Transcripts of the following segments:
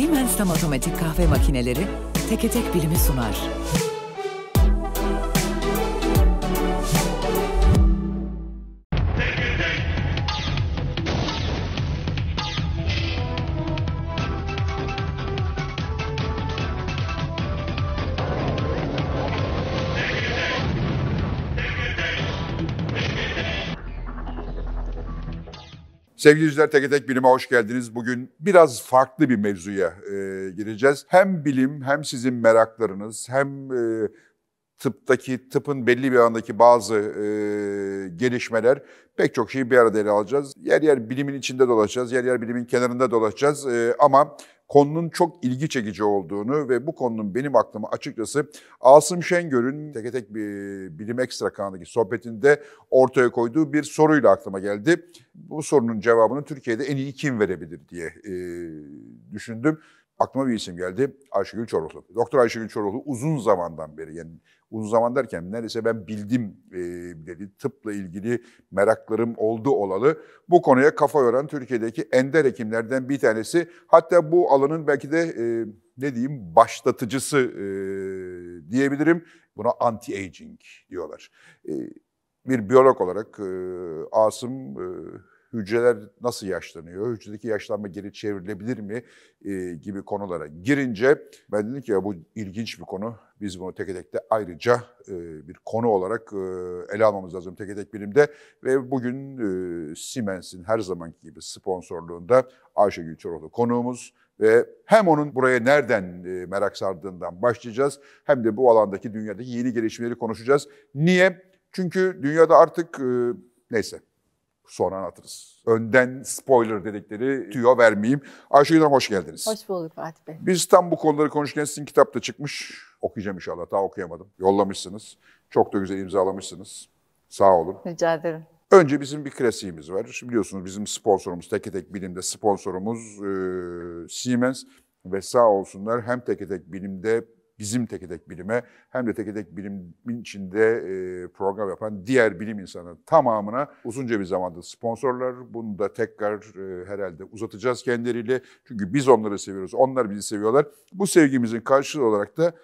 Siemens'ta otomatik kahve makineleri teke tek bilimi sunar. Sevgili izleyiciler Teke Tek Bilim'e hoş geldiniz. Bugün biraz farklı bir mevzuya e, gireceğiz. Hem bilim hem sizin meraklarınız hem e, tıptaki, tıpın belli bir andaki bazı e, gelişmeler pek çok şeyi bir arada ele alacağız. Yer yer bilimin içinde dolaşacağız, yer yer bilimin kenarında dolaşacağız e, ama konunun çok ilgi çekici olduğunu ve bu konunun benim aklıma açıkçası Asım Şengör'ün tek tek bir bilim ekstra kanalındaki sohbetinde ortaya koyduğu bir soruyla aklıma geldi. Bu sorunun cevabını Türkiye'de en iyi kim verebilir diye e, düşündüm aklıma bir isim geldi. Ayşegül Çoruhlu. Doktor Ayşegül Çoruhlu uzun zamandan beri yani uzun zaman derken neredeyse ben bildim e, dedi. Tıpla ilgili meraklarım oldu olalı. Bu konuya kafa yoran Türkiye'deki ender hekimlerden bir tanesi. Hatta bu alanın belki de e, ne diyeyim başlatıcısı e, diyebilirim. Buna anti-aging diyorlar. E, bir biyolog olarak e, Asım e, hücreler nasıl yaşlanıyor, hücredeki yaşlanma geri çevrilebilir mi e, gibi konulara girince ben dedim ki ya bu ilginç bir konu. Biz bunu teke tekte ayrıca e, bir konu olarak e, ele almamız lazım teke tek bilimde. Ve bugün e, Siemens'in her zamanki gibi sponsorluğunda Ayşegül Çoroğlu konuğumuz. Ve hem onun buraya nereden merak sardığından başlayacağız hem de bu alandaki dünyadaki yeni gelişmeleri konuşacağız. Niye? Çünkü dünyada artık neyse Sonra anlatırız. Önden spoiler dedikleri tüyo vermeyeyim. Ayşe Hanım hoş geldiniz. Hoş bulduk Fatih Bey. Biz tam bu konuları konuşurken sizin kitap da çıkmış. Okuyacağım inşallah. Daha okuyamadım. Yollamışsınız. Çok da güzel imzalamışsınız. Sağ olun. Rica ederim. Önce bizim bir klasiğimiz var. Biliyorsunuz bizim sponsorumuz, teke tek bilimde sponsorumuz e, Siemens ve sağ olsunlar hem teke tek bilimde bizim tek tek bilime hem de tek tek bilimin içinde e, program yapan diğer bilim insanı tamamına uzunca bir zamandır sponsorlar. Bunu da tekrar e, herhalde uzatacağız kendileriyle. Çünkü biz onları seviyoruz, onlar bizi seviyorlar. Bu sevgimizin karşılığı olarak da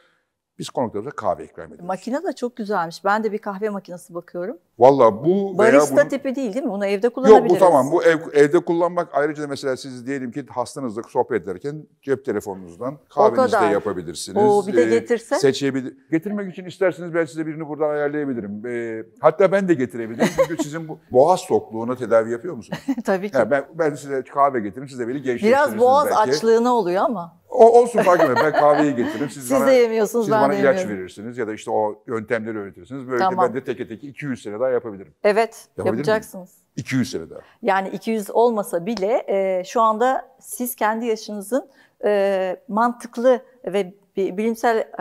biz konuklarımıza kahve ikram ediyoruz. Makine de çok güzelmiş. Ben de bir kahve makinesi bakıyorum. Valla bu Barista bunu... tipi değil değil mi? Bunu evde kullanabiliriz. Yok bu tamam. Bu ev, evde kullanmak. Ayrıca da mesela siz diyelim ki hastanızla sohbet ederken cep telefonunuzdan kahvenizi de yapabilirsiniz. Oo, bir de ee, getirse? Ee, seçebilir. Getirmek için isterseniz ben size birini buradan ayarlayabilirim. Ee, hatta ben de getirebilirim. Çünkü sizin bu boğaz sokluğuna tedavi yapıyor musunuz? Tabii ki. Yani ben, ben size kahve getiririm. Size de beni gençleştirirsiniz Biraz boğaz belki. açlığına oluyor ama. O olsun fark etmez. Ben kahveyi getiririm. Siz, siz bana, de yemiyorsunuz. Siz bana ilaç verirsiniz ya da işte o yöntemleri öğretirsiniz. Böylece tamam. ben de teke teke 200 sene daha yapabilirim. Evet Yapabilir yapacaksınız. Miyim? 200 sene daha. Yani 200 olmasa bile e, şu anda siz kendi yaşınızın e, mantıklı ve bilimsel e,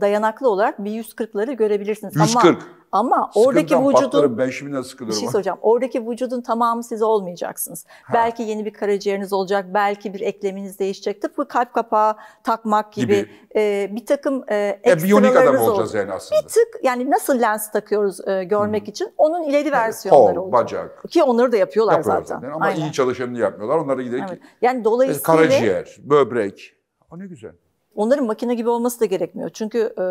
dayanaklı olarak bir 140'ları görebilirsiniz. 140. Ama ama oradaki Sıkıntıdan vücudun... ben şimdi nasıl sıkılıyorum? şey Oradaki vücudun tamamı siz olmayacaksınız. Ha. Belki yeni bir karaciğeriniz olacak, belki bir ekleminiz değişecek. Tıpkı kalp kapağı takmak gibi, gibi. E, bir takım e, e ekstralarınız e, biyonik adam olacağız yani aslında. Bir tık yani nasıl lens takıyoruz e, görmek hmm. için onun ileri evet. versiyonları Kol, olacak. bacak. Ki onları da yapıyorlar Yapıyorlar zaten. zaten. Ama Aynen. iyi çalışanını yapmıyorlar. Onlara giderek evet. yani dolayısıyla... E, karaciğer, böbrek. O ne güzel. Onların makine gibi olması da gerekmiyor. Çünkü e,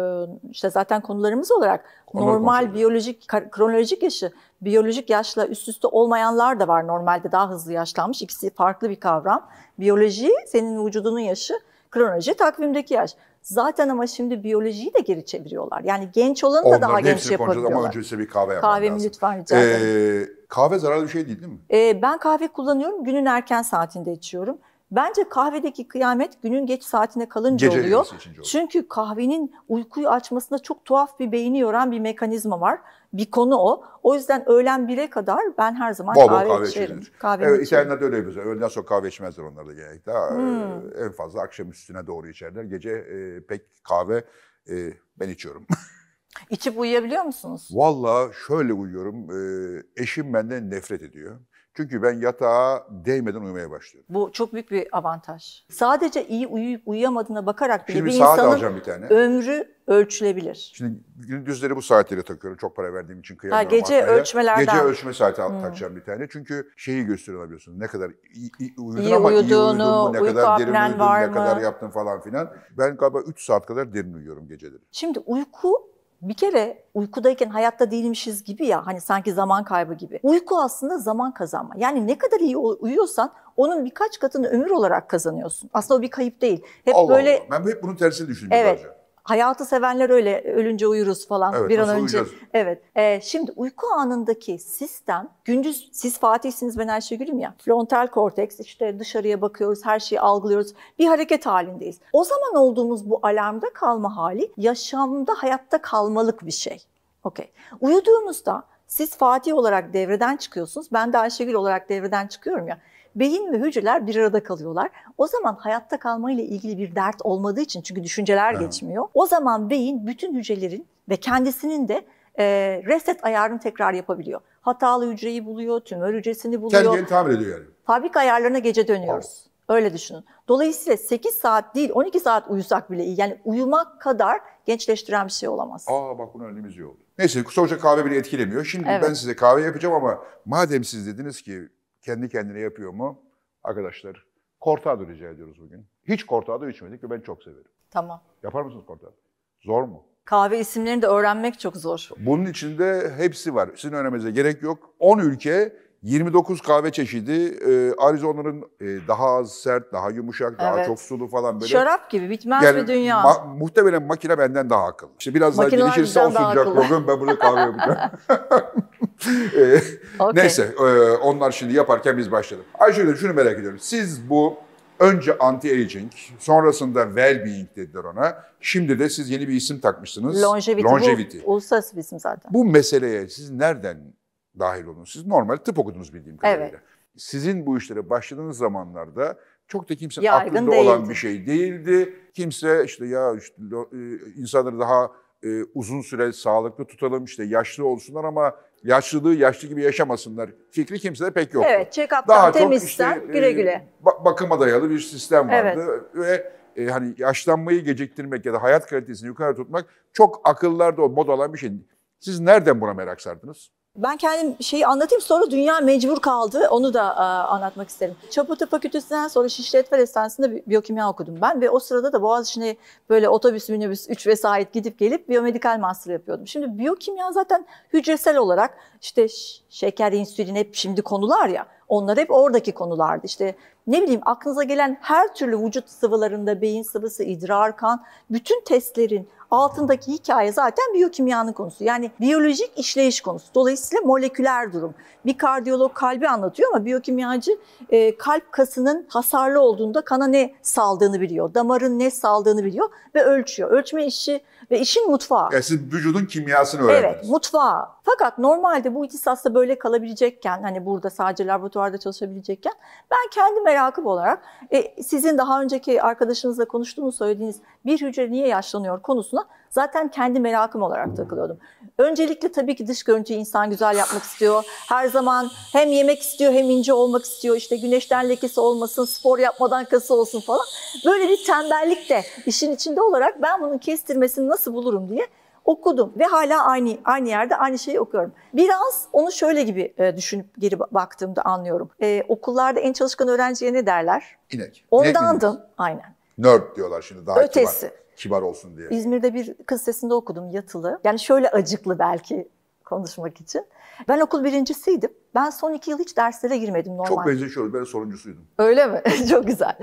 işte zaten konularımız olarak normal biyolojik kronolojik yaşı, biyolojik yaşla üst üste olmayanlar da var. Normalde daha hızlı yaşlanmış. İkisi farklı bir kavram. Biyoloji senin vücudunun yaşı, kronoloji takvimdeki yaş. Zaten ama şimdi biyolojiyi de geri çeviriyorlar. Yani genç olanı da daha genç şey yapabiliyorlar. Ama önce bir kahve yapmam Kahvemi lazım. lütfen rica ee, ederim. Ee, kahve zararlı bir şey değil değil mi? Ee, ben kahve kullanıyorum. Günün erken saatinde içiyorum. Bence kahvedeki kıyamet günün geç saatine kalınca Gece oluyor. Çünkü kahvenin uykuyu açmasında çok tuhaf bir beyni yoran bir mekanizma var. Bir konu o. O yüzden öğlen 1'e kadar ben her zaman bol kahve, bol kahve içerim. İçilir. Kahve evet, İtalyanlar da öyle yapıyor. Öğleden sonra kahve içmezler onlar da genellikle. Hmm. E, en fazla akşam üstüne doğru içerler. Gece e, pek kahve e, ben içiyorum. İçip uyuyabiliyor musunuz? Valla şöyle uyuyorum. E, eşim benden nefret ediyor. Çünkü ben yatağa değmeden uyumaya başlıyorum. Bu çok büyük bir avantaj. Sadece iyi uyuyup uyuyamadığına bakarak bile Şimdi bir, saat insanın bir tane. ömrü ölçülebilir. Şimdi gündüzleri bu saatleri takıyorum. Çok para verdiğim için kıyamıyorum. Ha, gece Hatay'a. ölçmelerden. Gece ölçme saati hmm. takacağım bir tane. Çünkü şeyi gösteriyorsun. Ne kadar iyi, uyudun iyi ama uyuduğunu, iyi uyudun mu, ne kadar derin uyudun, ne mı? kadar yaptın falan filan. Ben galiba 3 saat kadar derin uyuyorum geceleri. Şimdi uyku bir kere uykudayken hayatta değilmişiz gibi ya hani sanki zaman kaybı gibi. Uyku aslında zaman kazanma. Yani ne kadar iyi uyuyorsan onun birkaç katını ömür olarak kazanıyorsun. Aslında o bir kayıp değil. Hep Allah böyle Allah. Ben hep bunun tersini düşündüm. Evet. Sadece. Hayatı sevenler öyle ölünce uyuruz falan evet, bir an önce. Uyuyacağız? Evet. Ee, şimdi uyku anındaki sistem gündüz siz Fatih'siniz ben Ayşegül'üm ya. Frontal korteks işte dışarıya bakıyoruz, her şeyi algılıyoruz. Bir hareket halindeyiz. O zaman olduğumuz bu alarmda kalma hali yaşamda hayatta kalmalık bir şey. Okey. Uyuduğumuzda siz Fatih olarak devreden çıkıyorsunuz. Ben de Ayşegül olarak devreden çıkıyorum ya beyin ve hücreler bir arada kalıyorlar. O zaman hayatta kalmayla ilgili bir dert olmadığı için çünkü düşünceler ha. geçmiyor. O zaman beyin bütün hücrelerin ve kendisinin de e, reset ayarını tekrar yapabiliyor. Hatalı hücreyi buluyor, tümör hücresini buluyor. Kendini tamir ediyor yani. Fabrika ayarlarına gece dönüyoruz. Oh. Öyle düşünün. Dolayısıyla 8 saat değil 12 saat uyusak bile iyi. Yani uyumak kadar gençleştiren bir şey olamaz. Aa bak bunu önümüz iyi oldu. Neyse sonuçta kahve bile etkilemiyor. Şimdi evet. ben size kahve yapacağım ama madem siz dediniz ki kendi kendine yapıyor mu? Arkadaşlar kortado rica ediyoruz bugün. Hiç kortado içmedik ve ben çok severim. Tamam. Yapar mısınız kortado? Zor mu? Kahve isimlerini de öğrenmek çok zor. Bunun içinde hepsi var. Sizin öğrenmenize gerek yok. 10 ülke 29 kahve çeşidi. Ee, Arizona'nın e, daha az sert, daha yumuşak, daha Evet. çok sulu falan böyle. Şarap gibi bitmez bir dünya. ma- muhtemelen makine benden daha akıllı. İşte biraz daha Makineler gelişirse bizden o sunacak program ben burada kahve yapacağım. Ee, okay. Neyse e, onlar şimdi yaparken biz başladık. Ayşe şunu merak ediyorum. Siz bu önce anti-aging, sonrasında well-being dediler ona. Şimdi de siz yeni bir isim takmışsınız. Longevity. Longevity. Bu, uluslararası bir isim zaten. Bu meseleye siz nereden dahil oldunuz? Siz normal tıp okudunuz bildiğim kadarıyla. Evet. Sizin bu işlere başladığınız zamanlarda çok da kimsenin Yaygın aklında değildi. olan bir şey değildi. Kimse işte ya işte, e, insanları daha e, uzun süre sağlıklı tutalım işte yaşlı olsunlar ama yaşlılığı yaşlı gibi yaşamasınlar fikri kimsede pek yok. Evet, check-up'tan temizden işte, e, güle güle. Bakıma dayalı bir sistem vardı evet. ve e, hani yaşlanmayı geciktirmek ya da hayat kalitesini yukarı tutmak çok akıllarda o mod olan bir şey. Siz nereden buna merak sardınız? Ben kendim şeyi anlatayım sonra dünya mecbur kaldı. Onu da a, e, anlatmak isterim. Çaputı Fakültesinden sonra Şişli Etfel Hastanesi'nde biyokimya okudum ben. Ve o sırada da Boğaziçi'ne böyle otobüs, minibüs, 3 vesait gidip gelip biyomedikal master yapıyordum. Şimdi biyokimya zaten hücresel olarak işte şeker, insülin hep şimdi konular ya. Onlar hep oradaki konulardı. İşte ne bileyim aklınıza gelen her türlü vücut sıvılarında beyin sıvısı, idrar, kan bütün testlerin altındaki hikaye zaten biyokimyanın konusu. Yani biyolojik işleyiş konusu. Dolayısıyla moleküler durum. Bir kardiyolog kalbi anlatıyor ama biyokimyacı e, kalp kasının hasarlı olduğunda kana ne saldığını biliyor. Damarın ne saldığını biliyor ve ölçüyor. Ölçme işi ve işin mutfağı. Yani e, siz vücudun kimyasını öğrendiniz. Evet, mutfağı. Fakat normalde bu ihtisasta böyle kalabilecekken, hani burada sadece laboratuvarda çalışabilecekken, ben kendi merakım olarak e, sizin daha önceki arkadaşınızla konuştuğunuz söylediğiniz bir hücre niye yaşlanıyor konusuna zaten kendi merakım olarak takılıyordum. Öncelikle tabii ki dış görüntü insan güzel yapmak istiyor. Her zaman hem yemek istiyor hem ince olmak istiyor. İşte güneşten lekesi olmasın, spor yapmadan kası olsun falan. Böyle bir tembellik de işin içinde olarak ben bunun kestirmesini nasıl bulurum diye okudum ve hala aynı aynı yerde aynı şeyi okuyorum. Biraz onu şöyle gibi e, düşünüp geri baktığımda anlıyorum. E, okullarda en çalışkan öğrenciye ne derler? İnek. Ondandım. İnek Aynen. Nerd diyorlar şimdi daha Ötesi. Kibar, kibar olsun diye. İzmir'de bir kız sesinde okudum yatılı. Yani şöyle acıklı belki konuşmak için. Ben okul birincisiydim. Ben son iki yıl hiç derslere girmedim normal. Çok benzeşiyoruz. Ben sonuncusuydum. Öyle mi? Çok güzel.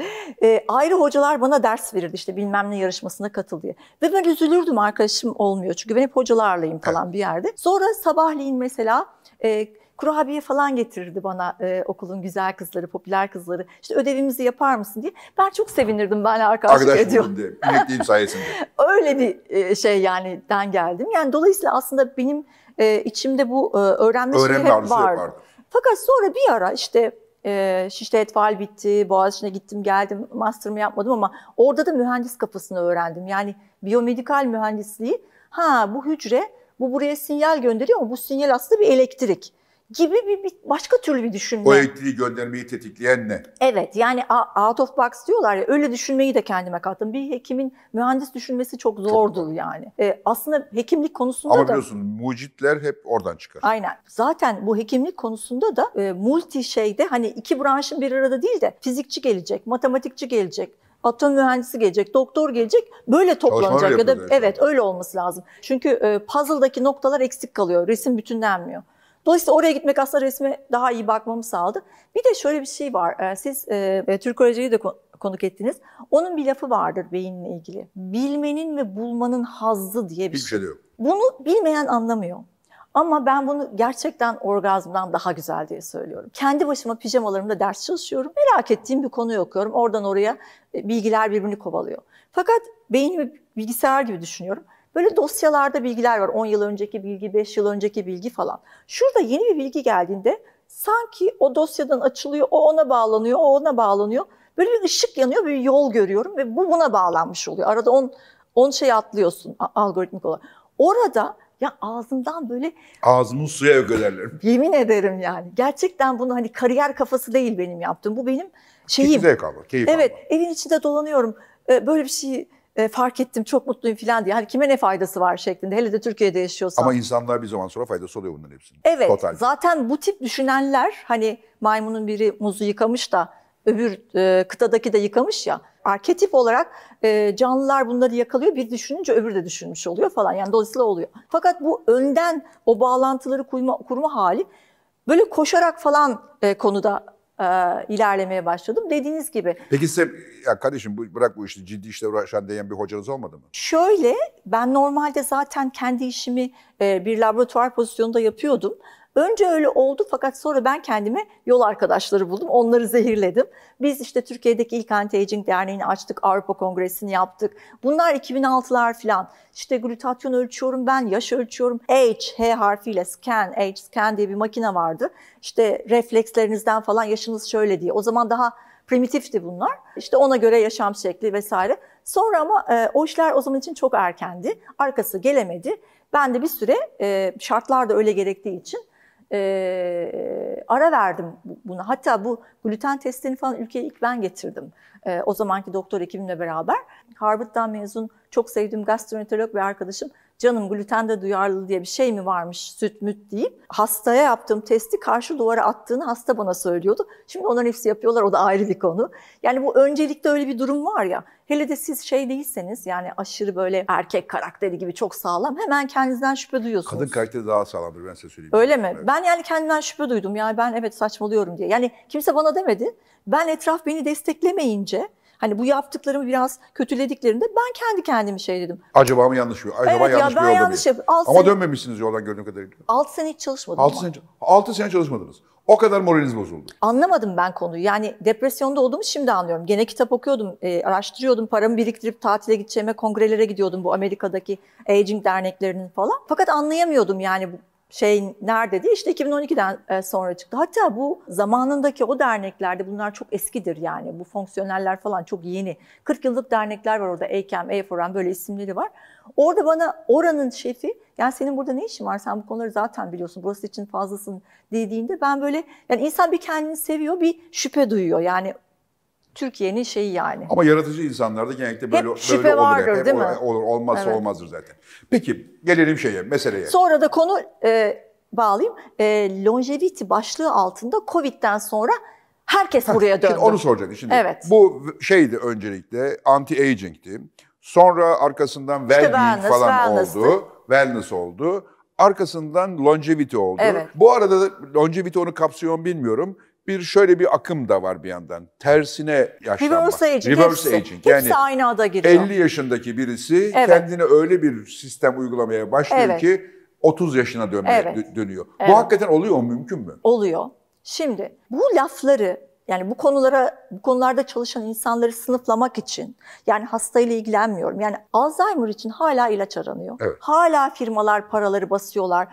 E, ayrı hocalar bana ders verirdi işte bilmem ne yarışmasına katıl diye. Ve ben üzülürdüm arkadaşım olmuyor. Çünkü ben hep hocalarlayım falan evet. bir yerde. Sonra sabahleyin mesela e, kurabiye falan getirirdi bana e, okulun güzel kızları, popüler kızları. İşte ödevimizi yapar mısın diye. Ben çok sevinirdim ben arkadaşlık Arkadaş ediyorum. Arkadaşım sayesinde. Öyle bir e, şey yani den geldim. Yani dolayısıyla aslında benim e, içimde bu e, öğrenme, öğrenme şeyi hep vardı. vardı. Fakat sonra bir ara işte e, Şişli Etfal bitti, Boğaziçi'ne gittim geldim, master'ımı yapmadım ama orada da mühendis kafasını öğrendim. Yani biyomedikal mühendisliği, ha bu hücre, bu buraya sinyal gönderiyor ama bu sinyal aslında bir elektrik gibi bir, bir başka türlü bir düşünme. O eğitiliği göndermeyi tetikleyen ne? Evet yani out of box diyorlar ya öyle düşünmeyi de kendime kattım. Bir hekimin mühendis düşünmesi çok zordur çok. yani. E, aslında hekimlik konusunda Ama da... Ama biliyorsun mucitler hep oradan çıkar. Aynen. Zaten bu hekimlik konusunda da e, multi şeyde hani iki branşın bir arada değil de fizikçi gelecek, matematikçi gelecek, atom mühendisi gelecek, doktor gelecek. Böyle toplanacak ya da evet öyle olması lazım. Çünkü e, puzzle'daki noktalar eksik kalıyor. Resim bütünlenmiyor. Dolayısıyla oraya gitmek aslında resme daha iyi bakmamı sağladı. Bir de şöyle bir şey var. E, siz e, e Türkoloji'yi de konuk ettiniz. Onun bir lafı vardır beyinle ilgili. Bilmenin ve bulmanın hazzı diye bir Hiçbir şey. şey yok. Bunu bilmeyen anlamıyor. Ama ben bunu gerçekten orgazmdan daha güzel diye söylüyorum. Kendi başıma pijamalarımda ders çalışıyorum. Merak ettiğim bir konuyu okuyorum. Oradan oraya e, bilgiler birbirini kovalıyor. Fakat beynimi bilgisayar gibi düşünüyorum. Böyle dosyalarda bilgiler var. 10 yıl önceki bilgi, 5 yıl önceki bilgi falan. Şurada yeni bir bilgi geldiğinde sanki o dosyadan açılıyor, o ona bağlanıyor, o ona bağlanıyor. Böyle bir ışık yanıyor, bir yol görüyorum ve bu buna bağlanmış oluyor. Arada 10 10 şey atlıyorsun algoritmik olarak. Orada ya ağzımdan böyle... Ağzımın suya ögölerlerim. Yemin ederim yani. Gerçekten bunu hani kariyer kafası değil benim yaptığım. Bu benim şeyim. Keyif zevk almak, keyif Evet, almak. evin içinde dolanıyorum. Ee, böyle bir şey e, fark ettim çok mutluyum falan diye. Hani kime ne faydası var şeklinde. Hele de Türkiye'de yaşıyorsan. Ama insanlar bir zaman sonra faydası oluyor bunların hepsinin. Evet. Total. Zaten bu tip düşünenler hani maymunun biri muzu yıkamış da öbür e, kıtadaki de yıkamış ya. Arketip olarak e, canlılar bunları yakalıyor. Bir düşününce öbür de düşünmüş oluyor falan. Yani dolayısıyla oluyor. Fakat bu önden o bağlantıları kurma, kurma hali böyle koşarak falan e, konuda e, ilerlemeye başladım. Dediğiniz gibi. Peki size ya kardeşim bırak bu işte ciddi işle uğraşan diyen bir hocanız olmadı mı? Şöyle ben normalde zaten kendi işimi e, bir laboratuvar pozisyonunda yapıyordum. Önce öyle oldu fakat sonra ben kendime yol arkadaşları buldum. Onları zehirledim. Biz işte Türkiye'deki ilk anti-aging derneğini açtık. Avrupa Kongresi'ni yaptık. Bunlar 2006'lar falan. İşte glutatyon ölçüyorum ben, yaş ölçüyorum. H, H harfiyle scan, H scan diye bir makine vardı. İşte reflekslerinizden falan yaşınız şöyle diye. O zaman daha primitifti bunlar. İşte ona göre yaşam şekli vesaire. Sonra ama e, o işler o zaman için çok erkendi. Arkası gelemedi. Ben de bir süre e, şartlar da öyle gerektiği için e, ara verdim buna. Hatta bu gluten testini falan ülkeye ilk ben getirdim. E, o zamanki doktor ekibimle beraber. Harvard'dan mezun çok sevdiğim gastroenterolog bir arkadaşım canım gluten de duyarlı diye bir şey mi varmış süt müt deyip hastaya yaptığım testi karşı duvara attığını hasta bana söylüyordu. Şimdi onların hepsi yapıyorlar o da ayrı bir konu. Yani bu öncelikte öyle bir durum var ya hele de siz şey değilseniz yani aşırı böyle erkek karakteri gibi çok sağlam hemen kendinizden şüphe duyuyorsunuz. Kadın karakteri daha sağlamdır ben size söyleyeyim. Öyle mi? Evet. Ben yani kendimden şüphe duydum yani ben evet saçmalıyorum diye. Yani kimse bana demedi. Ben etraf beni desteklemeyince Hani bu yaptıklarımı biraz kötülediklerinde ben kendi kendime şey dedim. Acaba mı yanlış bir, acaba evet, yanlış ya, ben bir yanlış yap- Ama sene, dönmemişsiniz yoldan gördüğüm kadarıyla. 6 sene hiç çalışmadım. 6 sene, 6 sene çalışmadınız. O kadar moraliniz bozuldu. Anlamadım ben konuyu. Yani depresyonda olduğumu şimdi anlıyorum. Gene kitap okuyordum, e, araştırıyordum, paramı biriktirip tatile gideceğime kongrelere gidiyordum bu Amerika'daki aging derneklerinin falan. Fakat anlayamıyordum yani bu şey nerede diye işte 2012'den e, sonra çıktı. Hatta bu zamanındaki o derneklerde bunlar çok eskidir yani. Bu fonksiyoneller falan çok yeni. 40 yıllık dernekler var orada. EKM, EFORAN böyle isimleri var. Orada bana oranın şefi yani senin burada ne işin var sen bu konuları zaten biliyorsun burası için fazlasın dediğinde ben böyle yani insan bir kendini seviyor bir şüphe duyuyor. Yani Türkiye'nin şeyi yani. Ama yaratıcı insanlarda genellikle böyle, hep şüphe böyle olur. hep, değil mi? Olur, olmazsa evet. olmazdır zaten. Peki gelelim şeye, meseleye. Sonra da konu e, bağlayayım. E, longevity başlığı altında Covid'den sonra herkes ha, buraya döndü. Şimdi onu soracaktım. Şimdi evet. bu şeydi öncelikle anti-aging'ti. Sonra arkasından işte well wellness, falan oldu. Wellness oldu. Arkasından longevity oldu. Evet. Bu arada da longevity onu kapsıyor bilmiyorum bir şöyle bir akım da var bir yandan. Tersine yaşlanma. Reverse aging. Reverse hepsi, aging. Yani hepsi aynı ada giriyor. 50 yaşındaki birisi evet. kendine öyle bir sistem uygulamaya başlıyor evet. ki 30 yaşına dönmeye, evet. dönüyor. Evet. Bu hakikaten oluyor mu? Mümkün mü? Oluyor. Şimdi bu lafları yani bu konulara bu konularda çalışan insanları sınıflamak için yani hastayla ilgilenmiyorum. Yani Alzheimer için hala ilaç aranıyor. Evet. Hala firmalar paraları basıyorlar.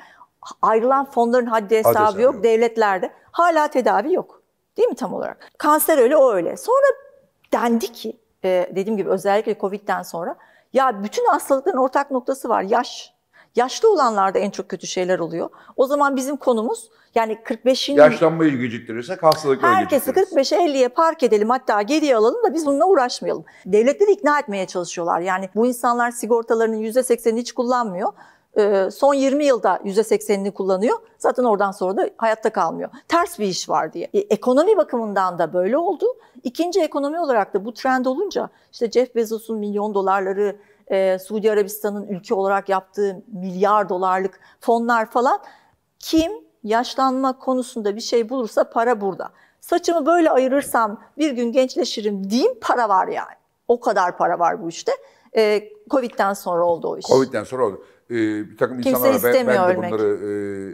Ayrılan fonların haddi hesabı Adresi yok, yok devletlerde. Hala tedavi yok. Değil mi tam olarak? Kanser öyle o öyle. Sonra dendi ki e, dediğim gibi özellikle Covid'den sonra ya bütün hastalıkların ortak noktası var yaş. Yaşlı olanlarda en çok kötü şeyler oluyor. O zaman bizim konumuz yani 45'in... Yaşlanmayı geciktirirsek hastalıkları Herkesi 45'e 50'ye park edelim hatta geriye alalım da biz bununla uğraşmayalım. Devletleri ikna etmeye çalışıyorlar. Yani bu insanlar sigortalarının %80'ini hiç kullanmıyor. Ee, son 20 yılda %80'ini kullanıyor. Zaten oradan sonra da hayatta kalmıyor. Ters bir iş var diye. E, ekonomi bakımından da böyle oldu. İkinci ekonomi olarak da bu trend olunca işte Jeff Bezos'un milyon dolarları e, Suudi Arabistan'ın ülke olarak yaptığı milyar dolarlık fonlar falan kim yaşlanma konusunda bir şey bulursa para burada. Saçımı böyle ayırırsam bir gün gençleşirim diyeyim para var yani. O kadar para var bu işte. E, Covid'den sonra oldu o iş. Covid'den sonra oldu e, bir takım Kimse insanlar ben, ben de bunları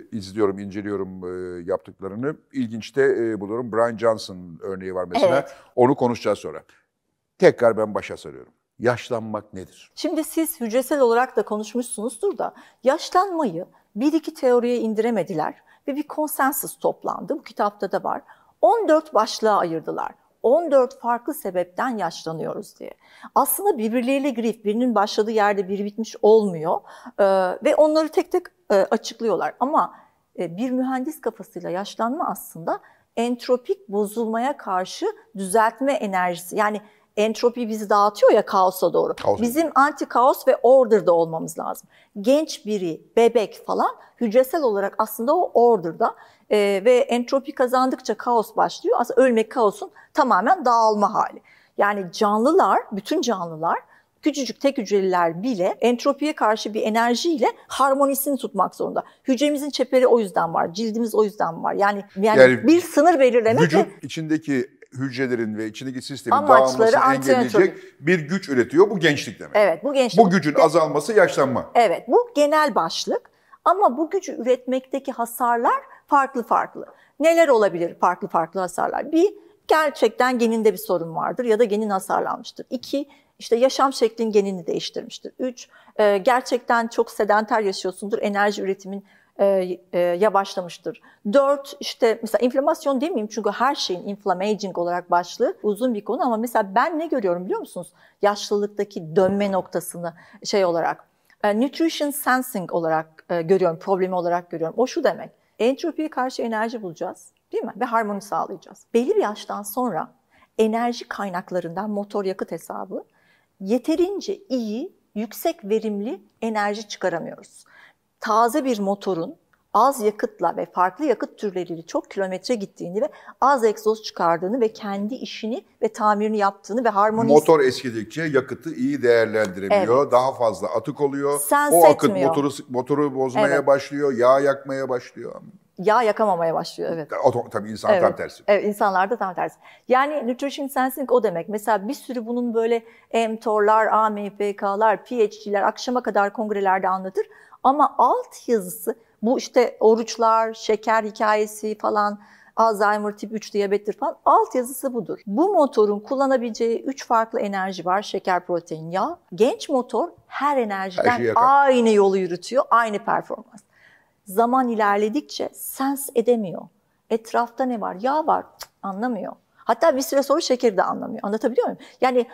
e, izliyorum, inceliyorum e, yaptıklarını. İlginç de e, buluyorum. Brian Johnson örneği var mesela. Evet. Onu konuşacağız sonra. Tekrar ben başa sarıyorum. Yaşlanmak nedir? Şimdi siz hücresel olarak da konuşmuşsunuzdur da yaşlanmayı bir iki teoriye indiremediler ve bir konsensus toplandı. Bu kitapta da var. 14 başlığa ayırdılar. 14 farklı sebepten yaşlanıyoruz diye. Aslında birbirleriyle grif, birinin başladığı yerde biri bitmiş olmuyor e, ve onları tek tek e, açıklıyorlar. Ama e, bir mühendis kafasıyla yaşlanma aslında entropik bozulmaya karşı düzeltme enerjisi. Yani entropi bizi dağıtıyor ya kaosa doğru. Kaos. Bizim anti kaos ve order'da olmamız lazım. Genç biri, bebek falan hücresel olarak aslında o order'da e, ve entropi kazandıkça kaos başlıyor. Aslında ölmek kaosun tamamen dağılma hali. Yani canlılar, bütün canlılar küçücük tek hücreliler bile entropiye karşı bir enerjiyle harmonisini tutmak zorunda. Hücremizin çeperi o yüzden var, cildimiz o yüzden var. Yani yani, yani bir sınır belirlemek vücut de... içindeki hücrelerin ve içindeki sistemin Amaçları engelleyecek bir güç üretiyor. Bu gençlik demek. Evet, bu gençlik. Bu gücün azalması yaşlanma. Evet, bu genel başlık. Ama bu gücü üretmekteki hasarlar farklı farklı. Neler olabilir farklı farklı hasarlar? Bir, gerçekten geninde bir sorun vardır ya da genin hasarlanmıştır. İki, işte yaşam şeklin genini değiştirmiştir. Üç, e, gerçekten çok sedanter yaşıyorsundur, enerji üretimin e, e, yavaşlamıştır. Dört, işte mesela inflamasyon demeyeyim çünkü her şeyin inflamaging olarak başlığı uzun bir konu ama mesela ben ne görüyorum biliyor musunuz? Yaşlılıktaki dönme noktasını şey olarak, e, nutrition sensing olarak e, görüyorum, problemi olarak görüyorum. O şu demek, entropiye karşı enerji bulacağız değil mi? Ve harmoni sağlayacağız. Belli bir yaştan sonra enerji kaynaklarından motor yakıt hesabı yeterince iyi, yüksek verimli enerji çıkaramıyoruz taze bir motorun az yakıtla ve farklı yakıt türleriyle çok kilometre gittiğini ve az egzoz çıkardığını ve kendi işini ve tamirini yaptığını ve harmonisi... Motor eskidikçe yakıtı iyi değerlendiremiyor. Evet. Daha fazla atık oluyor. Sense o akıt etmiyor. motoru, motoru bozmaya evet. başlıyor, yağ yakmaya başlıyor. Yağ yakamamaya başlıyor evet. O, tabii insan evet. tam tersi. Evet insanlarda tam tersi. Yani nutrition sensing o demek. Mesela bir sürü bunun böyle mTOR'lar, AMFK'lar, PhD'ler akşama kadar kongrelerde anlatır. Ama alt yazısı bu işte oruçlar, şeker hikayesi falan Alzheimer tip 3 diyabettir falan alt yazısı budur. Bu motorun kullanabileceği 3 farklı enerji var. Şeker, protein, yağ. Genç motor her enerjiden her aynı yolu yürütüyor, aynı performans. Zaman ilerledikçe sens edemiyor. Etrafta ne var? Yağ var. Cık, anlamıyor. Hatta bir süre sonra şekeri de anlamıyor. Anlatabiliyor muyum? Yani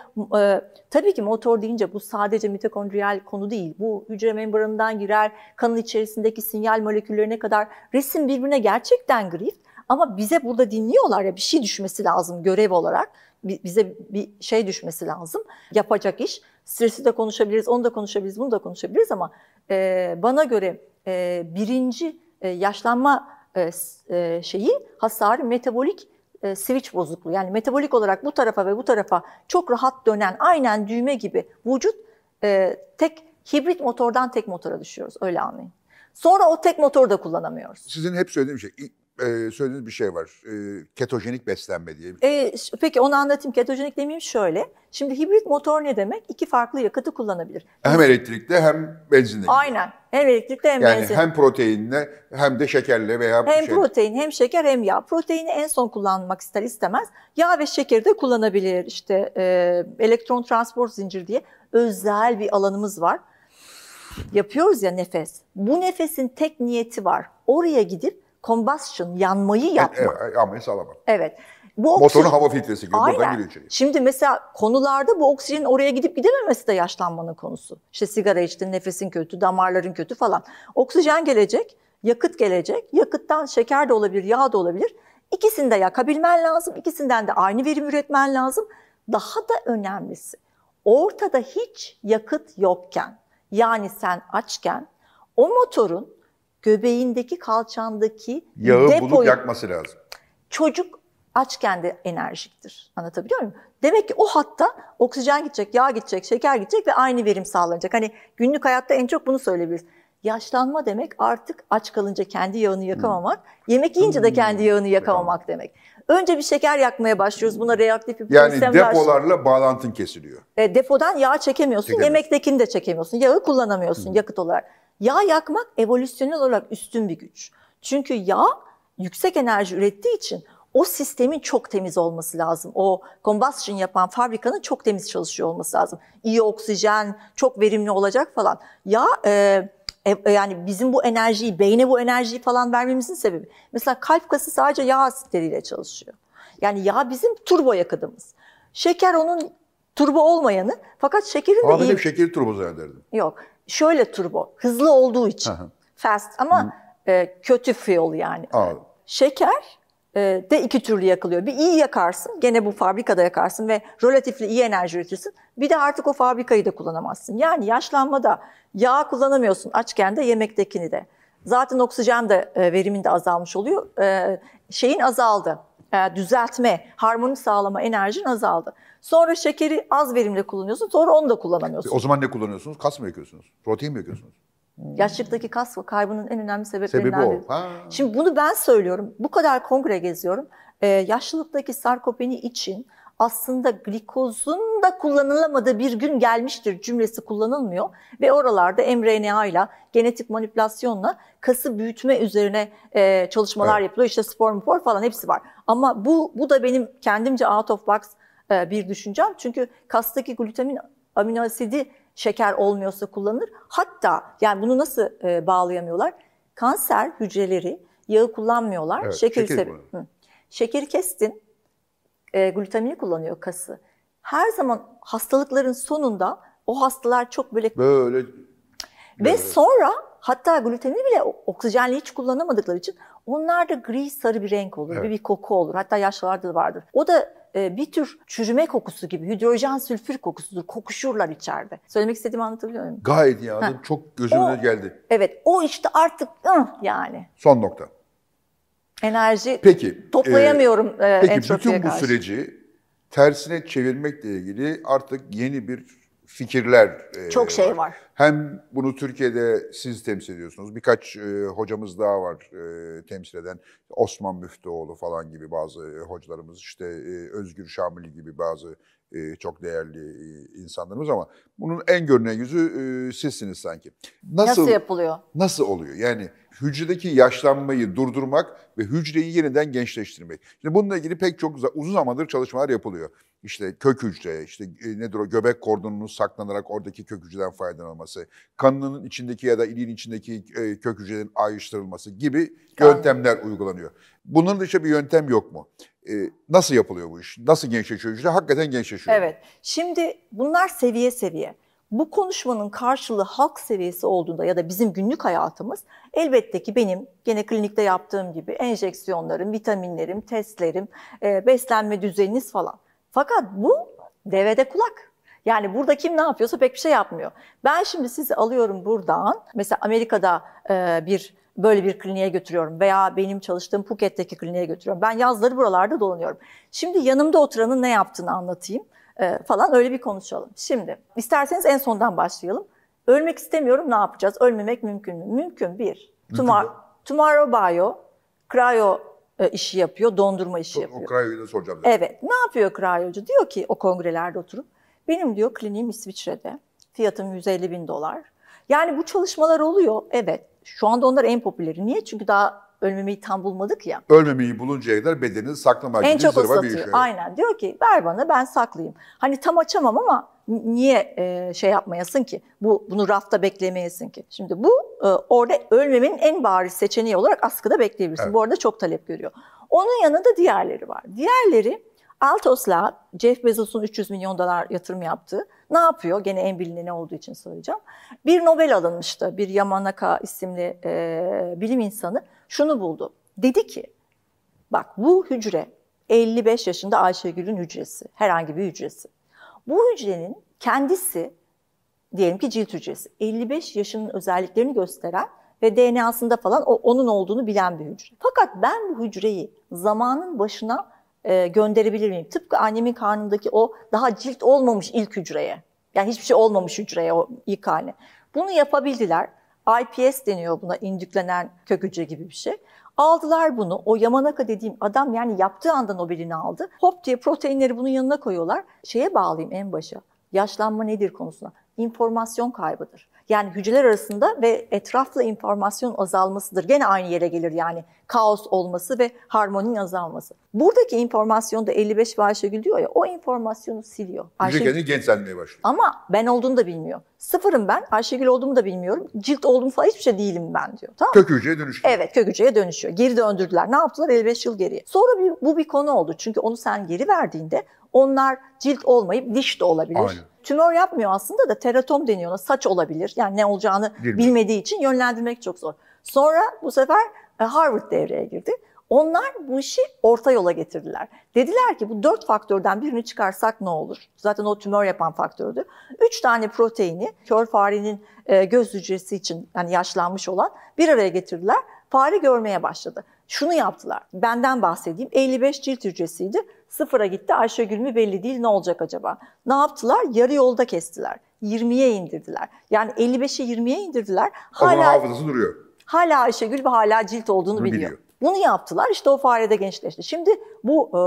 e, tabii ki motor deyince bu sadece mitokondriyal konu değil. Bu hücre membranından girer, kanın içerisindeki sinyal moleküllerine kadar resim birbirine gerçekten grift. Ama bize burada dinliyorlar ya bir şey düşmesi lazım görev olarak. Bize bir şey düşmesi lazım. Yapacak iş. Stresi de konuşabiliriz, onu da konuşabiliriz, bunu da konuşabiliriz ama e, bana göre e, birinci e, yaşlanma e, e, şeyi hasar metabolik e, switch bozukluğu yani metabolik olarak bu tarafa ve bu tarafa çok rahat dönen aynen düğme gibi vücut e, tek hibrit motordan tek motora düşüyoruz öyle anlayın. Sonra o tek motoru da kullanamıyoruz. Sizin hep söylediğim şey e, söylediğiniz bir şey var. E, ketojenik beslenme diye. E, peki onu anlatayım. Ketojenik demeyeyim şöyle. Şimdi hibrit motor ne demek? İki farklı yakıtı kullanabilir. Hem elektrikte hem benzinle. Aynen. Hem elektrikte hem yani benzin. hem proteinle hem de şekerle veya hem şey... protein hem şeker hem yağ. Proteini en son kullanmak ister istemez. Yağ ve şekeri de kullanabilir. İşte e, elektron transpor zincir diye özel bir alanımız var. Yapıyoruz ya nefes. Bu nefesin tek niyeti var. Oraya gidip combustion, yanmayı e, yapma. Evet, evet, yanmayı sağlamak. Evet. Bu oksijen... Motorun hava filtresi gibi Aynen. buradan giriyor içeri. Şimdi mesela konularda bu oksijen oraya gidip gidememesi de yaşlanmanın konusu. İşte sigara içtin, nefesin kötü, damarların kötü falan. Oksijen gelecek, yakıt gelecek. Yakıttan şeker de olabilir, yağ da olabilir. İkisini de yakabilmen lazım. İkisinden de aynı verim üretmen lazım. Daha da önemlisi ortada hiç yakıt yokken yani sen açken o motorun göbeğindeki kalçandaki yağı depoyu, bulup yakması lazım. Çocuk açken de enerjiktir. Anlatabiliyor muyum? Demek ki o hatta oksijen gidecek, yağ gidecek, şeker gidecek ve aynı verim sağlanacak. Hani günlük hayatta en çok bunu söyleyebiliriz. Yaşlanma demek artık aç kalınca kendi yağını yakamamak, hmm. yemek yiyince de kendi hmm. yağını yakamamak demek. Önce bir şeker yakmaya başlıyoruz. Buna reaktif bir sistem Yani depolarla var. bağlantın kesiliyor. E, depodan yağ çekemiyorsun, Çekemez. yemektekini de çekemiyorsun. Yağı kullanamıyorsun hmm. yakıt olarak. Yağ yakmak evolüsyonel olarak üstün bir güç. Çünkü yağ yüksek enerji ürettiği için o sistemin çok temiz olması lazım. O combustion yapan fabrikanın çok temiz çalışıyor olması lazım. İyi oksijen, çok verimli olacak falan. Ya e, e, e, yani bizim bu enerjiyi, beyne bu enerjiyi falan vermemizin sebebi. Mesela kalp kası sadece yağ asitleriyle çalışıyor. Yani yağ bizim turbo yakıtımız. Şeker onun turbo olmayanı fakat şekerin Aa, de iyi... şekeri turbo zannederdim. Yok şöyle turbo, hızlı olduğu için. Fast ama e, kötü fuel yani. Ağır. Şeker e, de iki türlü yakılıyor. Bir iyi yakarsın, gene bu fabrikada yakarsın ve relatifli iyi enerji üretirsin. Bir de artık o fabrikayı da kullanamazsın. Yani yaşlanmada yağ kullanamıyorsun açken de yemektekini de. Zaten oksijen de e, verimin de azalmış oluyor. E, şeyin azaldı. E, düzeltme, harmoni sağlama enerjin azaldı. Sonra şekeri az verimle kullanıyorsun. Sonra onu da kullanamıyorsun. O zaman ne kullanıyorsunuz? Kas mı yakıyorsunuz? Protein mi yakıyorsunuz? Hmm. Yaşlıktaki kas kaybının en önemli sebeplerinden Sebebi o. Ha. Şimdi bunu ben söylüyorum. Bu kadar kongre geziyorum. Ee, yaşlılıktaki sarkopeni için aslında glikozun da kullanılamadığı bir gün gelmiştir cümlesi kullanılmıyor. Ve oralarda mRNA ile genetik manipülasyonla kası büyütme üzerine e, çalışmalar evet. yapılıyor. İşte spor falan hepsi var. Ama bu, bu da benim kendimce out of box e, bir düşüncem. Çünkü kastaki glutamin amino asidi şeker olmuyorsa kullanılır. Hatta yani bunu nasıl e, bağlayamıyorlar? Kanser hücreleri yağı kullanmıyorlar. Evet, şeker şekeri, şekeri kestin, e, glutamini kullanıyor kası. Her zaman hastalıkların sonunda o hastalar çok böyle... Böyle. böyle. Ve sonra hatta glutamini bile oksijenli hiç kullanamadıkları için onlar da gri sarı bir renk olur, evet. bir, bir koku olur. Hatta yaşlılarda da vardır. O da e, bir tür çürüme kokusu gibi hidrojen sülfür kokusudur. Kokuşurlar içeride. Söylemek istediğimi anlatabiliyor muyum? Gayet iyi anladım. Çok gözümüze geldi. Evet o işte artık yani. Son nokta. Enerji peki, e, toplayamıyorum e, e, Peki bütün bu süreci tersine çevirmekle ilgili artık yeni bir fikirler. Çok e, şey var. Hem bunu Türkiye'de siz temsil ediyorsunuz. Birkaç e, hocamız daha var e, temsil eden. Osman Müftüoğlu falan gibi bazı e, hocalarımız, işte Özgür Şamil gibi bazı çok değerli insanlarımız ama bunun en görünen yüzü sizsiniz sanki. Nasıl, nasıl yapılıyor? Nasıl oluyor? Yani hücredeki yaşlanmayı durdurmak ve hücreyi yeniden gençleştirmek. Şimdi bununla ilgili pek çok uzun zamandır çalışmalar yapılıyor. İşte kök hücre, işte nedir o göbek kordonunun saklanarak oradaki kök hücreden faydalanılması, kanının içindeki ya da iliğin içindeki kök hücrelerin ayrıştırılması gibi yöntemler uygulanıyor. Bunun dışında bir yöntem yok mu? E, nasıl yapılıyor bu iş? Nasıl gençleşiyor? İşte hakikaten gençleşiyor. Evet. Şimdi bunlar seviye seviye. Bu konuşmanın karşılığı halk seviyesi olduğunda ya da bizim günlük hayatımız elbette ki benim gene klinikte yaptığım gibi enjeksiyonlarım, vitaminlerim, testlerim, e, beslenme düzeniniz falan. Fakat bu devede kulak. Yani burada kim ne yapıyorsa pek bir şey yapmıyor. Ben şimdi sizi alıyorum buradan. Mesela Amerika'da e, bir böyle bir kliniğe götürüyorum veya benim çalıştığım Phuket'teki kliniğe götürüyorum. Ben yazları buralarda dolanıyorum. Şimdi yanımda oturanın ne yaptığını anlatayım e, falan öyle bir konuşalım. Şimdi isterseniz en sondan başlayalım. Ölmek istemiyorum ne yapacağız? Ölmemek mümkün mü? Mümkün bir. Tumar Tomorrow Bio, Cryo e, işi yapıyor, dondurma işi o, yapıyor. O Cryo'yu da soracağım. Evet. Ne yapıyor Cryo'cu? Diyor ki o kongrelerde oturup benim diyor kliniğim İsviçre'de. Fiyatım 150 bin dolar. Yani bu çalışmalar oluyor. Evet şu anda onlar en popüleri. Niye? Çünkü daha ölmemeyi tam bulmadık ya. Ölmemeyi buluncaya kadar bedenini saklamak en gibi çok ıslatıyor. bir şey. Aynen. Diyor ki ver bana ben saklayayım. Hani tam açamam ama niye e, şey yapmayasın ki? Bu bunu rafta beklemeyesin ki. Şimdi bu e, orada ölmemenin en bariz seçeneği olarak askıda bekleyebilirsin. Evet. Bu arada çok talep görüyor. Onun yanında diğerleri var. Diğerleri Altos'la Jeff Bezos'un 300 milyon dolar yatırım yaptığı ne yapıyor? Gene en bilineni olduğu için söyleyeceğim. Bir Nobel alınmıştı. Bir Yamanaka isimli e, bilim insanı şunu buldu. Dedi ki bak bu hücre 55 yaşında Ayşegül'ün hücresi. Herhangi bir hücresi. Bu hücrenin kendisi diyelim ki cilt hücresi. 55 yaşının özelliklerini gösteren ve DNA'sında falan onun olduğunu bilen bir hücre. Fakat ben bu hücreyi zamanın başına e, gönderebilir miyim? Tıpkı annemin karnındaki o daha cilt olmamış ilk hücreye. Yani hiçbir şey olmamış hücreye o ilk haline. Bunu yapabildiler. IPS deniyor buna indüklenen kök hücre gibi bir şey. Aldılar bunu. O Yamanaka dediğim adam yani yaptığı anda Nobel'ini aldı. Hop diye proteinleri bunun yanına koyuyorlar. Şeye bağlayayım en başa. Yaşlanma nedir konusuna. İnformasyon kaybıdır. Yani hücreler arasında ve etrafla informasyon azalmasıdır. Gene aynı yere gelir yani kaos olması ve harmoninin azalması. Buradaki informasyon da 55 ve Ayşegül diyor ya o informasyonu siliyor. Ayşegül kendini genç başlıyor. Ama ben olduğunu da bilmiyor. Sıfırım ben, Ayşegül olduğumu da bilmiyorum. Cilt olduğumu falan hiçbir şey değilim ben diyor. Tamam Kök hücreye dönüşüyor. Evet kök hücreye dönüşüyor. Geri döndürdüler. Ne yaptılar? 55 yıl geriye. Sonra bir, bu bir konu oldu. Çünkü onu sen geri verdiğinde onlar cilt olmayıp diş de olabilir. Aynen Tümör yapmıyor aslında da teratom deniyor. Saç olabilir. Yani ne olacağını Bilmiyorum. bilmediği için yönlendirmek çok zor. Sonra bu sefer e, Harvard devreye girdi. Onlar bu işi orta yola getirdiler. Dediler ki bu dört faktörden birini çıkarsak ne olur? Zaten o tümör yapan faktördü. Üç tane proteini kör farenin e, göz hücresi için yani yaşlanmış olan bir araya getirdiler. Fare görmeye başladı. Şunu yaptılar. Benden bahsedeyim. 55 cilt hücresiydi. Sıfıra gitti Ayşegül mü belli değil ne olacak acaba? Ne yaptılar? Yarı yolda kestiler. 20'ye indirdiler. Yani 55'e 20'ye indirdiler. Hala, Ama hafızası duruyor. Hala Ayşegül ve hala cilt olduğunu biliyor. biliyor. Bunu yaptılar işte o farede gençleşti. Şimdi bu e,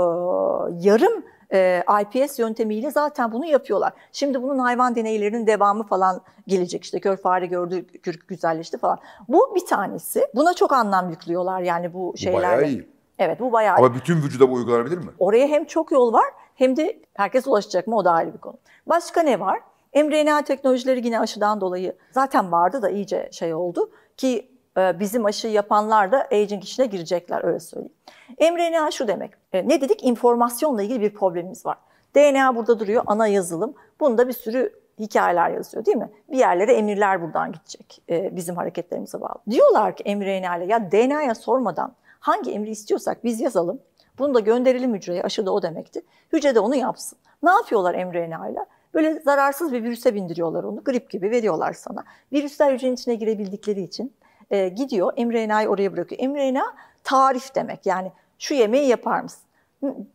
yarım e, IPS yöntemiyle zaten bunu yapıyorlar. Şimdi bunun hayvan deneylerinin devamı falan gelecek. İşte kör fare gördü, kürk güzelleşti falan. Bu bir tanesi. Buna çok anlam yüklüyorlar yani bu şeylerle. Bu bayağı iyi. Evet bu bayağı... Ama bütün vücuda bu uygulanabilir mi? Oraya hem çok yol var hem de herkes ulaşacak mı o da ayrı bir konu. Başka ne var? mRNA teknolojileri yine aşıdan dolayı zaten vardı da iyice şey oldu ki e, bizim aşı yapanlar da aging işine girecekler öyle söyleyeyim. mRNA şu demek. E, ne dedik? İnformasyonla ilgili bir problemimiz var. DNA burada duruyor, ana yazılım. Bunda bir sürü hikayeler yazıyor değil mi? Bir yerlere emirler buradan gidecek e, bizim hareketlerimize bağlı. Diyorlar ki mRNA ile ya DNA'ya sormadan Hangi emri istiyorsak biz yazalım. Bunu da gönderelim hücreye. Aşı da o demekti. Hücre de onu yapsın. Ne yapıyorlar ile? Böyle zararsız bir virüse bindiriyorlar onu. Grip gibi veriyorlar sana. Virüsler hücrenin içine girebildikleri için e, gidiyor mRNA'yı oraya bırakıyor. mRNA tarif demek. Yani şu yemeği yapar mısın?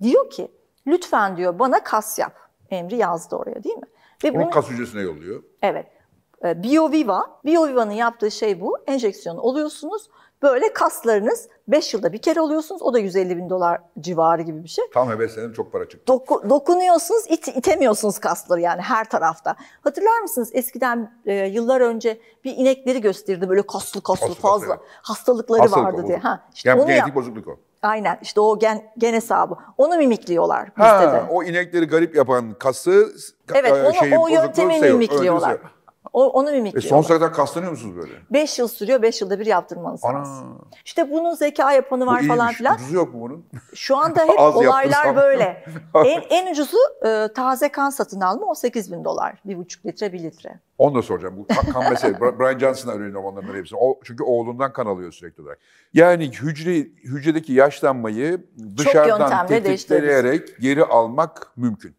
Diyor ki lütfen diyor bana kas yap. Emri yazdı oraya değil mi? Ve Onu bunu, kas hücresine yolluyor. Evet. E, BioViva, BioViva'nın yaptığı şey bu. enjeksiyon oluyorsunuz. Böyle kaslarınız 5 yılda bir kere oluyorsunuz. O da 150 bin dolar civarı gibi bir şey. Tam heveslenim çok para çıktı. Doku, dokunuyorsunuz, it, itemiyorsunuz kasları yani her tarafta. Hatırlar mısınız eskiden e, yıllar önce bir inekleri gösterdi böyle kaslı kaslı, kaslı fazla kaslı, hastalıkları Hastalık vardı o, diye. Ha, işte Gen, genetik bozukluk o. Aynen işte o gen, gen hesabı. Onu mimikliyorlar ha, listede. O inekleri garip yapan kası evet, e, onu, şeyi, o yöntemi mimikliyorlar. Öncesi. O, onu mimikliyor. E sonsuza kadar kaslanıyor musunuz böyle? 5 yıl sürüyor, 5 yılda bir yaptırmalısınız. Ana. İşte bunun zeka yapanı var Bu falan filan. Ucuzu yok mu bunun? Şu anda hep olaylar böyle. en, en ucuzu e, taze kan satın alma 18 bin dolar. bir buçuk litre, bir litre. Onu da soracağım. Bu kan meselesi. Brian Johnson'a öğreniyorum onların hepsi. O, çünkü oğlundan kan alıyor sürekli olarak. Yani hücre, hücredeki yaşlanmayı dışarıdan tetikleyerek geri almak mümkün.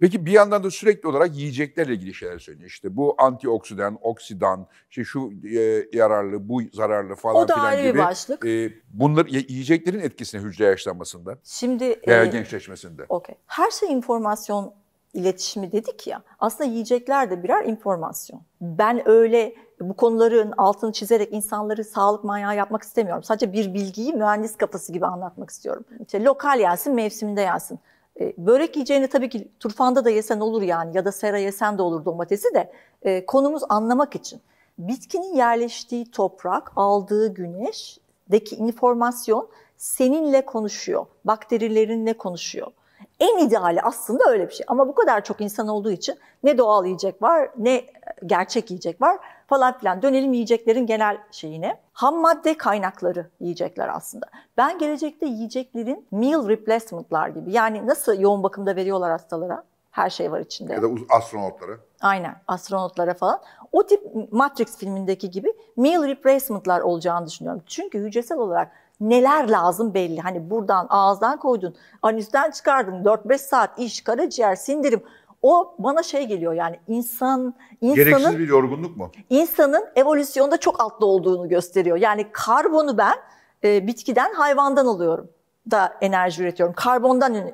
Peki bir yandan da sürekli olarak yiyeceklerle ilgili şeyler söyleniyor. İşte bu antioksidan, oksidan, işte şu e, yararlı, bu zararlı falan o da filan ayrı gibi. Bir başlık. E, bunlar yiyeceklerin etkisine hücre yaşlanmasında. Şimdi veya e, gençleşmesinde. Okay. Her şey informasyon iletişimi dedik ya. Aslında yiyecekler de birer informasyon. Ben öyle bu konuların altını çizerek insanları sağlık manyağı yapmak istemiyorum. Sadece bir bilgiyi mühendis kafası gibi anlatmak istiyorum. İşte lokal yansın, mevsiminde yansın. E, börek yiyeceğini tabii ki turfanda da yesen olur yani ya da sera yesen de olur domatesi de e, konumuz anlamak için. Bitkinin yerleştiği toprak, aldığı güneşdeki informasyon seninle konuşuyor, bakterilerinle konuşuyor. En ideali aslında öyle bir şey ama bu kadar çok insan olduğu için ne doğal yiyecek var ne gerçek yiyecek var falan filan. Dönelim yiyeceklerin genel şeyine. Ham madde kaynakları yiyecekler aslında. Ben gelecekte yiyeceklerin meal replacement'lar gibi. Yani nasıl yoğun bakımda veriyorlar hastalara? Her şey var içinde. Ya da astronotlara. Aynen astronotlara falan. O tip Matrix filmindeki gibi meal replacement'lar olacağını düşünüyorum. Çünkü hücresel olarak neler lazım belli. Hani buradan ağızdan koydun, anüsten çıkardım, 4-5 saat iş, karaciğer, sindirim. O bana şey geliyor yani insan insanın gereksiz bir yorgunluk mu? İnsanın evolüsyonda çok altta olduğunu gösteriyor. Yani karbonu ben e, bitkiden, hayvandan alıyorum da enerji üretiyorum. Karbondan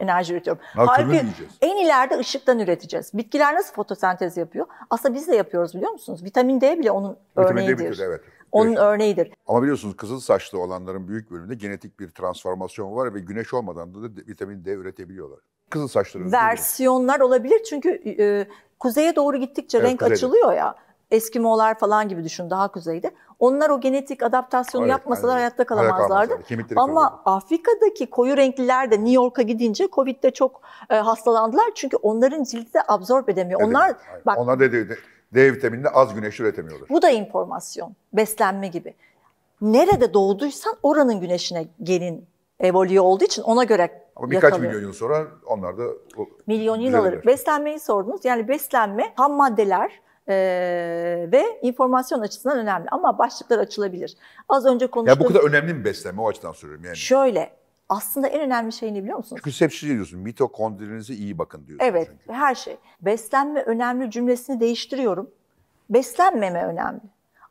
enerji üretiyorum. Halbuki en ileride ışıktan üreteceğiz. Bitkiler nasıl fotosentez yapıyor? Aslında biz de yapıyoruz biliyor musunuz? Vitamin D bile onun Vitamin örneğidir. Vitamin D evet. Onun evet. örneğidir. Ama biliyorsunuz kızıl saçlı olanların büyük bölümünde genetik bir transformasyon var ve güneş olmadan da vitamin D üretebiliyorlar kızıl saçları. Versiyonlar olabilir çünkü e, kuzeye doğru gittikçe evet, renk kuzeyde. açılıyor ya. Eskimolar falan gibi düşün daha kuzeyde. Onlar o genetik adaptasyonu evet, yapmasalar aynen. hayatta kalamazlardı. Ama kalıyor. Afrika'daki koyu renkliler de New York'a gidince Covid'de çok e, hastalandılar. Çünkü onların cildi de absorb edemiyor. onlar bak Onlar da D, D vitaminini az güneş üretemiyorlar. Bu da informasyon, beslenme gibi. Nerede doğduysan oranın güneşine gelin evolüye olduğu için ona göre ama birkaç yakalıyor. milyon yıl sonra onlar da milyon yıl alır. Beslenmeyi sordunuz. Yani beslenme ham maddeler ee, ve informasyon açısından önemli ama başlıklar açılabilir. Az önce konuştuğum... Ya bu kadar önemli mi beslenme o açıdan soruyorum yani. Şöyle aslında en önemli şey ne biliyor musunuz? Çünkü hep şey diyorsun, mitokondrinize iyi bakın diyorsun. Evet, çünkü. her şey. Beslenme önemli cümlesini değiştiriyorum. Beslenmeme önemli.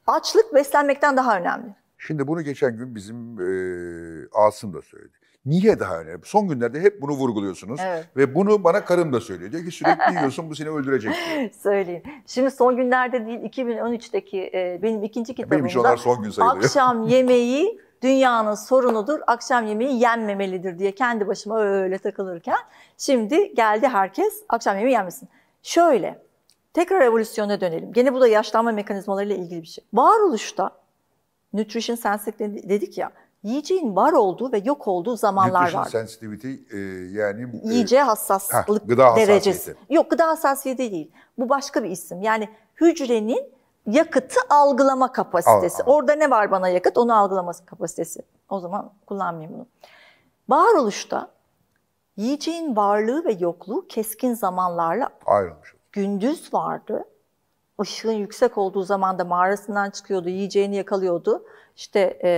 Açlık beslenmekten daha önemli. Şimdi bunu geçen gün bizim e, Asım da söyledi. Niye daha önemli? Son günlerde hep bunu vurguluyorsunuz. Evet. Ve bunu bana karım da söylüyor. Diyor ki sürekli yiyorsun bu seni öldürecek diyor. Söyleyeyim. Şimdi son günlerde değil 2013'teki e, benim ikinci kitabımda son gün sayılıyor. akşam yemeği dünyanın sorunudur. Akşam yemeği yenmemelidir diye kendi başıma öyle takılırken şimdi geldi herkes akşam yemeği yenmesin. Şöyle tekrar evolüsyona dönelim. Gene bu da yaşlanma mekanizmalarıyla ilgili bir şey. Varoluşta nutrition sense dedik ya yiyeceğin var olduğu ve yok olduğu zamanlar var. sensitivity e, yani... E, Yiyeceğe hassaslık heh, gıda derecesi. Yok gıda hassasiyeti değil. Bu başka bir isim. Yani hücrenin yakıtı algılama kapasitesi. Al, al. Orada ne var bana yakıt onu algılaması kapasitesi. O zaman kullanmayayım bunu. Varoluşta yiyeceğin varlığı ve yokluğu keskin zamanlarla ayrılmış. Gündüz vardı, ışığın yüksek olduğu zaman da mağarasından çıkıyordu, yiyeceğini yakalıyordu. İşte e,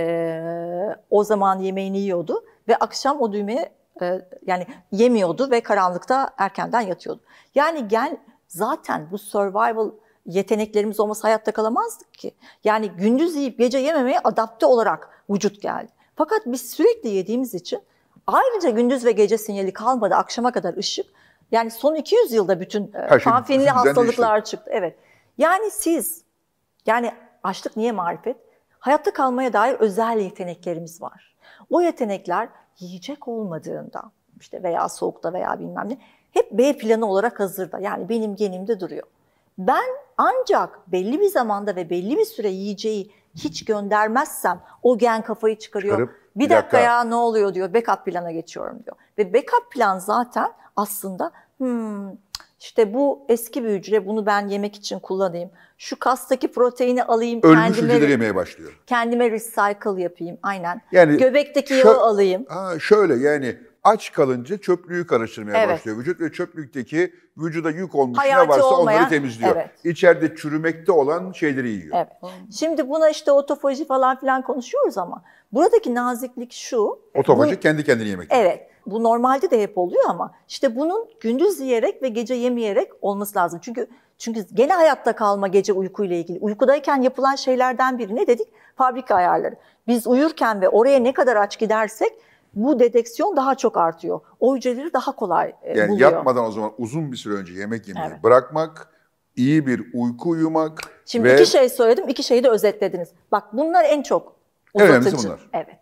o zaman yemeğini yiyordu ve akşam o düğmeye e, yani yemiyordu ve karanlıkta erkenden yatıyordu. Yani gel zaten bu survival yeteneklerimiz olmasa hayatta kalamazdık ki. Yani gündüz yiyip gece yememeye adapte olarak vücut geldi. Fakat biz sürekli yediğimiz için ayrıca gündüz ve gece sinyali kalmadı akşama kadar ışık. Yani son 200 yılda bütün Her panfinli hastalıklar işte. çıktı. Evet. Yani siz, yani açlık niye marifet? Hayatta kalmaya dair özel yeteneklerimiz var. O yetenekler yiyecek olmadığında işte veya soğukta veya bilmem ne hep B planı olarak hazırda. Yani benim genimde duruyor. Ben ancak belli bir zamanda ve belli bir süre yiyeceği hiç göndermezsem o gen kafayı çıkarıyor. Çıkarıp, bir, dakika, dakika ya ne oluyor diyor. Backup plana geçiyorum diyor. Ve backup plan zaten aslında hmm, işte bu eski bir hücre bunu ben yemek için kullanayım. Şu kastaki proteini alayım. Ölmüş kendime, hücreleri yemeye başlıyor. Kendime recycle yapayım aynen. Yani Göbekteki yağı alayım. Ha, şöyle yani aç kalınca çöplüğü karıştırmaya evet. başlıyor vücut ve çöplükteki vücuda yük olmuş Hayati ne varsa olmayan, onları temizliyor. Evet. İçeride çürümekte olan şeyleri yiyor. Evet. Şimdi buna işte otofaji falan filan konuşuyoruz ama buradaki naziklik şu. Otofaji bu, kendi kendini yemek. Evet. Bu normalde de hep oluyor ama işte bunun gündüz yiyerek ve gece yemeyerek olması lazım. Çünkü çünkü gene hayatta kalma gece uykuyla ilgili. Uykudayken yapılan şeylerden biri ne dedik? Fabrika ayarları. Biz uyurken ve oraya ne kadar aç gidersek bu dedeksiyon daha çok artıyor. O hücreleri daha kolay e, yani buluyor. Yapmadan o zaman uzun bir süre önce yemek yemeyi evet. bırakmak, iyi bir uyku uyumak Şimdi ve... iki şey söyledim, iki şeyi de özetlediniz. Bak bunlar en çok uzatıcı. Evet bunlar. Evet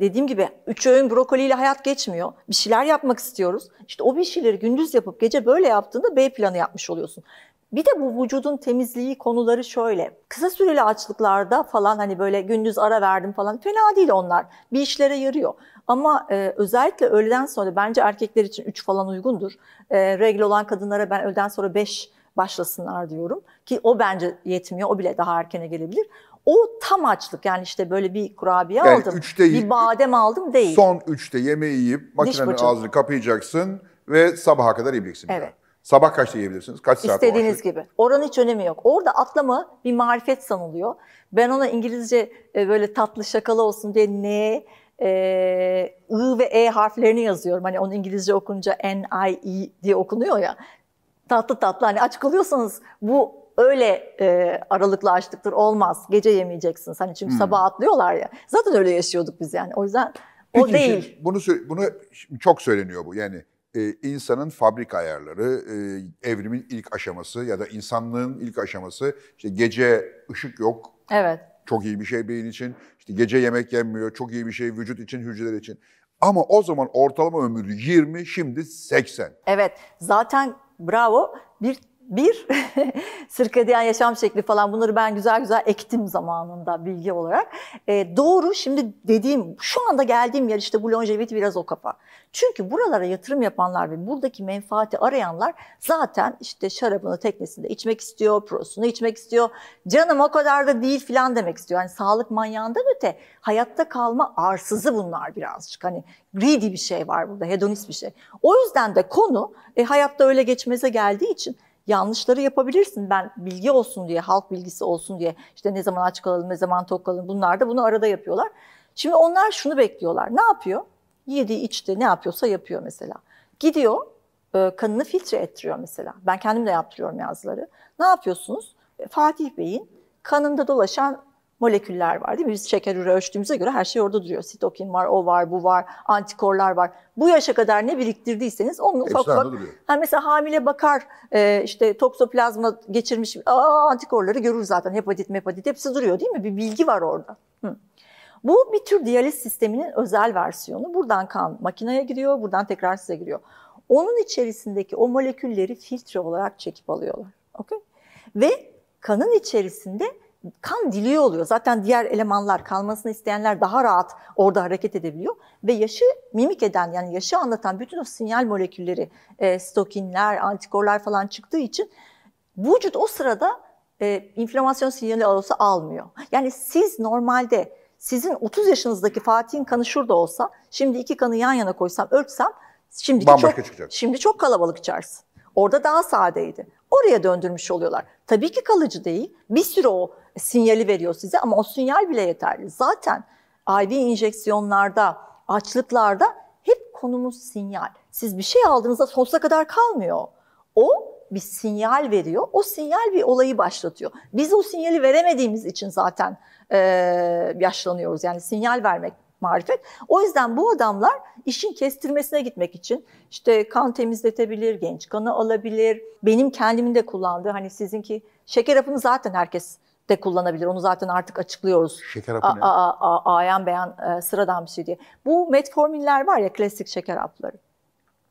dediğim gibi üç öğün brokoliyle hayat geçmiyor. Bir şeyler yapmak istiyoruz. İşte o bir şeyleri gündüz yapıp gece böyle yaptığında B planı yapmış oluyorsun. Bir de bu vücudun temizliği konuları şöyle. Kısa süreli açlıklarda falan hani böyle gündüz ara verdim falan fena değil onlar. Bir işlere yarıyor. Ama e, özellikle öğleden sonra bence erkekler için 3 falan uygundur. E, regl olan kadınlara ben öğleden sonra 5 başlasınlar diyorum. Ki o bence yetmiyor. O bile daha erkene gelebilir. O tam açlık yani işte böyle bir kurabiye yani aldım, üç bir badem aldım değil. Son üçte yemeği yiyip makinenin ağzını kapayacaksın ve sabaha kadar yiyeceksin. Evet. Sabah kaçta yiyebilirsiniz? Kaç saat İstediğiniz gibi. Oranın hiç önemi yok. Orada atlama bir marifet sanılıyor. Ben ona İngilizce e, böyle tatlı şakalı olsun diye N e, I ve E harflerini yazıyorum. Hani onu İngilizce okunca N, I, E diye okunuyor ya. Tatlı tatlı hani aç kalıyorsanız bu öyle e, aralıklı açlıktır olmaz. Gece yemeyeceksin hani çünkü hmm. sabah atlıyorlar ya. Zaten öyle yaşıyorduk biz yani. O yüzden Peki, o şey, değil. bunu bunu çok söyleniyor bu. Yani e, insanın fabrika ayarları, e, evrimin ilk aşaması ya da insanlığın ilk aşaması işte gece ışık yok. Evet. Çok iyi bir şey beyin için. İşte gece yemek yenmiyor. Çok iyi bir şey vücut için, hücreler için. Ama o zaman ortalama ömrü 20, şimdi 80. Evet. Zaten bravo. Bir bir, sirkadiyen yaşam şekli falan bunları ben güzel güzel ektim zamanında bilgi olarak. E, doğru şimdi dediğim, şu anda geldiğim yer işte bu longevity biraz o kafa. Çünkü buralara yatırım yapanlar ve buradaki menfaati arayanlar zaten işte şarabını teknesinde içmek istiyor, prosunu içmek istiyor. Canım o kadar da değil filan demek istiyor. Yani sağlık manyağından öte hayatta kalma arsızı bunlar birazcık. Hani greedy bir şey var burada, hedonist bir şey. O yüzden de konu e, hayatta öyle geçmeze geldiği için yanlışları yapabilirsin. Ben bilgi olsun diye, halk bilgisi olsun diye işte ne zaman aç kalalım, ne zaman tok kalalım bunlar da bunu arada yapıyorlar. Şimdi onlar şunu bekliyorlar. Ne yapıyor? Yedi, içti, ne yapıyorsa yapıyor mesela. Gidiyor, e, kanını filtre ettiriyor mesela. Ben kendim de yaptırıyorum yazları. Ne yapıyorsunuz? E, Fatih Bey'in kanında dolaşan moleküller var değil mi? Biz şeker üre ölçtüğümüze göre her şey orada duruyor. Sitokin var, o var, bu var, antikorlar var. Bu yaşa kadar ne biriktirdiyseniz onu ufak ufak. Yani mesela hamile bakar e, işte toksoplazma geçirmiş aa, antikorları görür zaten. Hepatit, mepatit hepsi duruyor değil mi? Bir bilgi var orada. Hı. Bu bir tür diyaliz sisteminin özel versiyonu. Buradan kan makineye giriyor, buradan tekrar size giriyor. Onun içerisindeki o molekülleri filtre olarak çekip alıyorlar. Okay? Ve kanın içerisinde kan diliyor oluyor. Zaten diğer elemanlar kalmasını isteyenler daha rahat orada hareket edebiliyor. Ve yaşı mimik eden yani yaşı anlatan bütün o sinyal molekülleri, e, stokinler, antikorlar falan çıktığı için vücut o sırada e, inflamasyon sinyali olsa almıyor. Yani siz normalde sizin 30 yaşınızdaki Fatih'in kanı şurada olsa, şimdi iki kanı yan yana koysam, ölçsem şimdi çok, çıkacak. şimdi çok kalabalık içersin. Orada daha sadeydi. Oraya döndürmüş oluyorlar. Tabii ki kalıcı değil. Bir süre o sinyali veriyor size ama o sinyal bile yeterli. Zaten IV injeksiyonlarda açlıklarda hep konumuz sinyal. Siz bir şey aldığınızda sonsuza kadar kalmıyor. O bir sinyal veriyor. O sinyal bir olayı başlatıyor. Biz o sinyali veremediğimiz için zaten e, yaşlanıyoruz. Yani sinyal vermek marifet. O yüzden bu adamlar işin kestirmesine gitmek için işte kan temizletebilir, genç kanı alabilir. Benim kendimin de kullandığı hani sizinki şeker hapını zaten herkes de kullanabilir. Onu zaten artık açıklıyoruz. Şeker hapı ne? Ayan beyan e, sıradan bir şey diye. Bu metforminler var ya klasik şeker hapları.